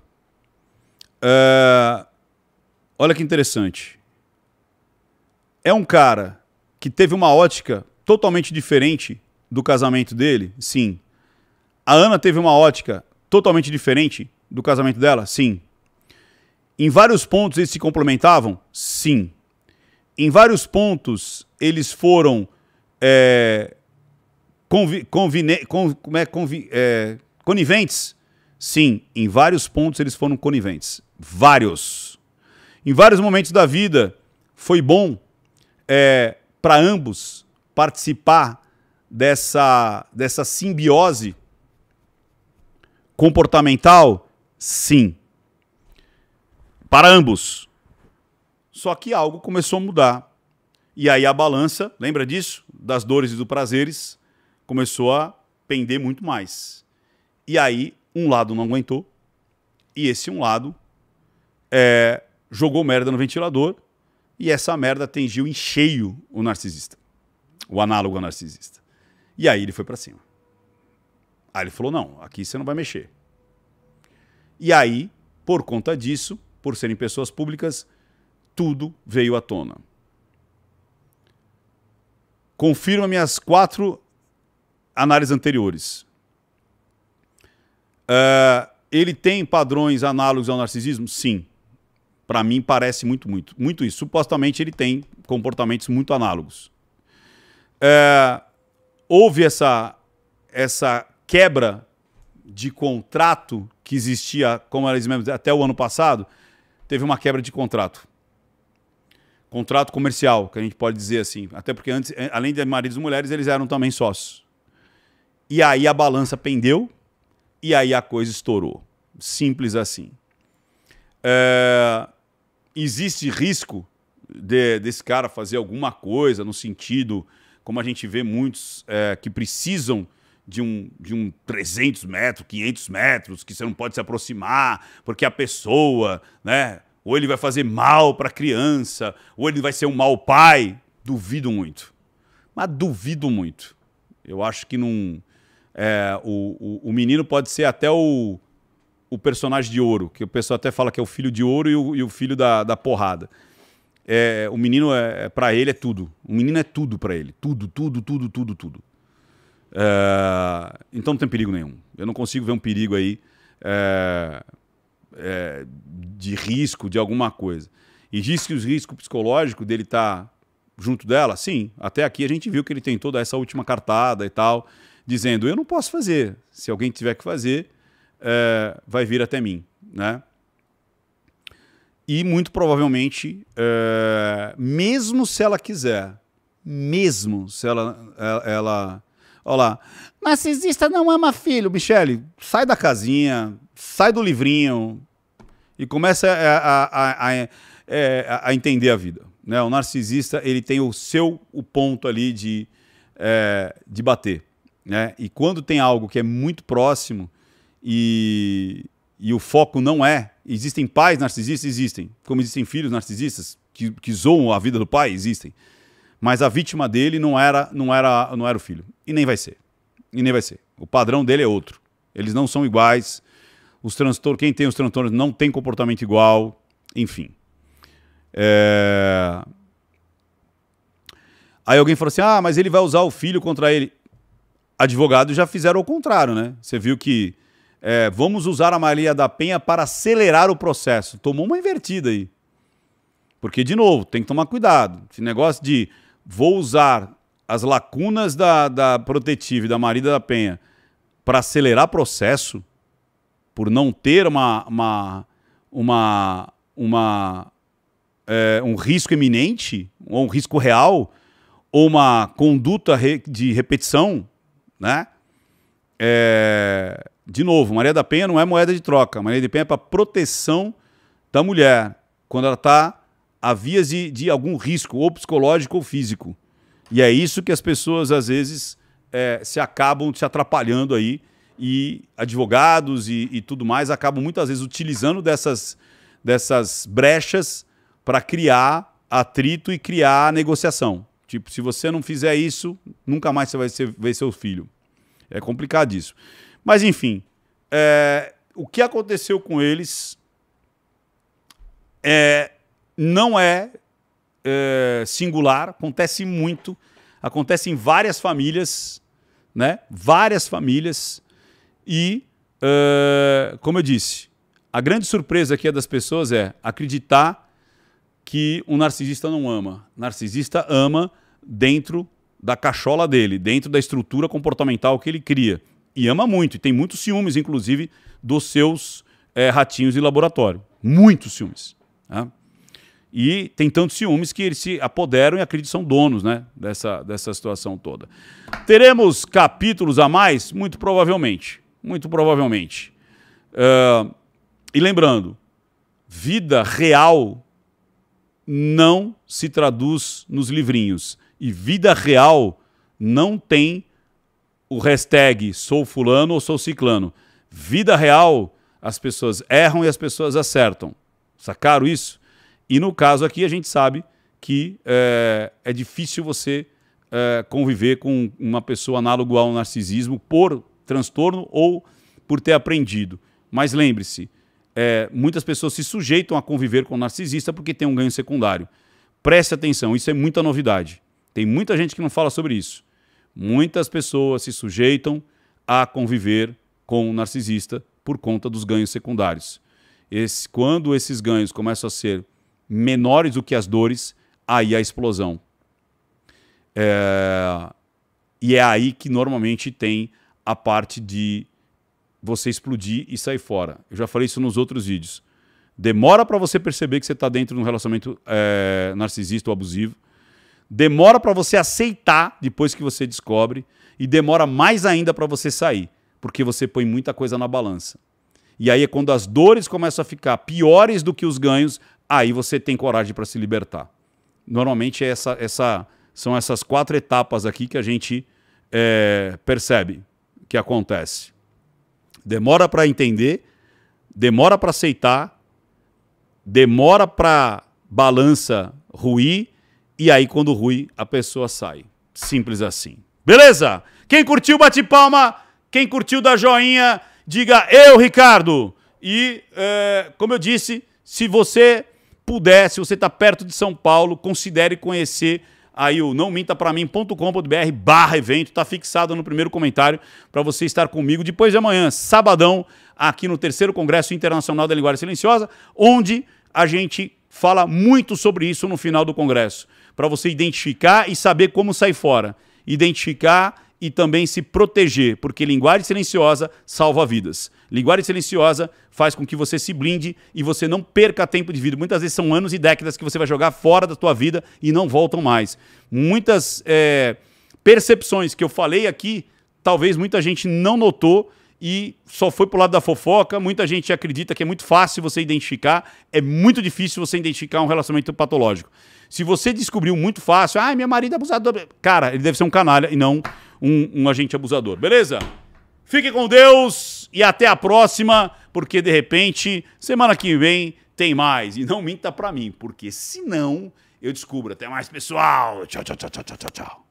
É... Olha que interessante. É um cara que teve uma ótica totalmente diferente do casamento dele? Sim. A Ana teve uma ótica totalmente diferente do casamento dela? Sim. Em vários pontos eles se complementavam? Sim. Em vários pontos eles foram é, convi, convine, con, como é, convi, é, coniventes. Sim, em vários pontos eles foram coniventes. Vários. Em vários momentos da vida foi bom é, para ambos participar dessa, dessa simbiose comportamental? Sim. Para ambos. Só que algo começou a mudar. E aí a balança, lembra disso? das dores e dos prazeres começou a pender muito mais. E aí, um lado não aguentou, e esse um lado é, jogou merda no ventilador, e essa merda atingiu em cheio o narcisista, o análogo ao narcisista. E aí ele foi para cima. Aí ele falou: não, aqui você não vai mexer. E aí, por conta disso, por serem pessoas públicas, tudo veio à tona confirma minhas quatro análises anteriores. Uh, ele tem padrões análogos ao narcisismo? Sim. Para mim parece muito, muito, muito isso. Supostamente ele tem comportamentos muito análogos. Ah, houve essa, essa quebra de contrato que existia, como eles mesmos, até o ano passado, teve uma quebra de contrato contrato comercial, que a gente pode dizer assim. Até porque antes, eh, além de maridos e mulheres, eles eram também sócios. E aí a balança pendeu e aí a coisa estourou. Simples assim. É, existe risco de, desse cara fazer alguma coisa no sentido, como a gente vê muitos é, que precisam de um, de um 300 metros, 500 metros, que você não pode se aproximar, porque a pessoa, né? ou ele vai fazer mal para a criança, ou ele vai ser um mau pai. Duvido muito. Mas duvido muito. Eu acho que não. É, o, o, o, menino pode ser até o, o personagem de ouro, que o pessoal até fala que é o filho de ouro e o, e o filho da, da porrada. É, o menino, é, é para ele, é tudo. O menino é tudo para ele. Tudo, tudo, tudo, tudo, tudo. É, então não tem perigo nenhum. Eu não consigo ver um perigo aí. É, é, de risco de alguma coisa. E diz que o risco psicológico dele estar tá junto dela, sim. Até aqui a gente viu que ele tentou dar essa última cartada e tal, dizendo: eu não posso fazer. Se alguém tiver que fazer, é, vai vir até mim, né? E muito provavelmente, é, mesmo se ela quiser, mesmo se ela, ela Olha lá. Narcisista não ama filho. Michele, sai da casinha, sai do livrinho, e começa é, a, a, é, a, a entender a vida. Né? O narcisista ele tem o seu o ponto ali de, é, de bater. Né? E quando tem algo que é muito próximo e, e o foco não é. Existem pais narcisistas? Existem. Como existem filhos narcisistas que, que zoam a vida do pai? Existem. Mas a vítima dele não era, não, era, não era o filho. E nem vai ser. E nem vai ser. O padrão dele é outro. Eles não são iguais os transtornos, quem tem os transtornos não tem comportamento igual, enfim. É... Aí alguém falou assim: ah, mas ele vai usar o filho contra ele. Advogados já fizeram o contrário, né? Você viu que é, vamos usar a Maria da Penha para acelerar o processo. Tomou uma invertida aí. Porque, de novo, tem que tomar cuidado. Esse negócio de vou usar as lacunas da, da protetiva e da Maria da Penha para acelerar processo por não ter uma, uma, uma, uma é, um risco iminente, ou um risco real, ou uma conduta de repetição, né? É, de novo, Maria da Penha não é moeda de troca. Maria da Penha é para proteção da mulher quando ela está a vias de, de, algum risco, ou psicológico ou físico. E é isso que as pessoas, às vezes, é, se acabam se atrapalhando aí e advogados e, e tudo mais acabam muitas vezes utilizando dessas, dessas brechas para criar atrito e criar negociação. Tipo, se você não fizer isso, nunca mais você vai ser, ver seu filho. É complicado isso. Mas, enfim, é, o que aconteceu com eles é, não é, é singular, acontece muito, acontece em várias famílias, né? Várias famílias. E, uh, como eu disse, a grande surpresa aqui é das pessoas é acreditar que um narcisista não ama. Narcisista ama dentro da cachola dele, dentro da estrutura comportamental que ele cria. E ama muito, e tem muitos ciúmes, inclusive, dos seus é, ratinhos de laboratório. Muitos ciúmes. Né? E tem tantos ciúmes que eles se apoderam e acreditam são donos né? dessa, dessa situação toda. Teremos capítulos a mais? Muito provavelmente. Muito provavelmente. Uh, e lembrando, vida real não se traduz nos livrinhos. E vida real não tem o hashtag sou fulano ou sou ciclano. Vida real, as pessoas erram e as pessoas acertam. Sacaram isso? E no caso aqui, a gente sabe que é, é difícil você é, conviver com uma pessoa análoga ao narcisismo por transtorno ou por ter aprendido. Mas lembre-se, é, muitas pessoas se sujeitam a conviver com o narcisista porque tem um ganho secundário. Preste atenção, isso é muita novidade. Tem muita gente que não fala sobre isso. Muitas pessoas se sujeitam a conviver com o narcisista por conta dos ganhos secundários. Esse, quando esses ganhos começam a ser menores do que as dores, aí a explosão. É, e é aí que normalmente tem a parte de você explodir e sair fora. Eu já falei isso nos outros vídeos. Demora para você perceber que você está dentro de um relacionamento é, narcisista ou abusivo. Demora para você aceitar depois que você descobre. E demora mais ainda para você sair, porque você põe muita coisa na balança. E aí é quando as dores começam a ficar piores do que os ganhos, aí você tem coragem para se libertar. Normalmente é essa, essa, são essas quatro etapas aqui que a gente é, percebe que acontece. Demora para entender, demora para aceitar, demora para balança ruir e aí quando ruim a pessoa sai. Simples assim. Beleza? Quem curtiu, bate palma. Quem curtiu, dá joinha. Diga eu, Ricardo. E, é, como eu disse, se você puder, se você está perto de São Paulo, considere conhecer aí o não minta para barra evento, tá fixado no primeiro comentário para você estar comigo depois de amanhã, sabadão, aqui no terceiro Congresso Internacional da Linguagem Silenciosa, onde a gente fala muito sobre isso no final do congresso, para você identificar e saber como sair fora, identificar e também se proteger, porque linguagem silenciosa salva vidas. Linguagem silenciosa faz com que você se blinde e você não perca tempo de vida. Muitas vezes são anos e décadas que você vai jogar fora da tua vida e não voltam mais. Muitas é, percepções que eu falei aqui, talvez muita gente não notou e só foi pro lado da fofoca. Muita gente acredita que é muito fácil você identificar, é muito difícil você identificar um relacionamento patológico. Se você descobriu muito fácil, ah, minha marido é abusador. Cara, ele deve ser um canalha e não um, um agente abusador. Beleza? Fique com Deus! e até a próxima, porque de repente, semana que vem tem mais. E não minta para mim, porque senão eu descubro. Até mais, pessoal. Tchau, tchau, tchau, tchau, tchau, tchau.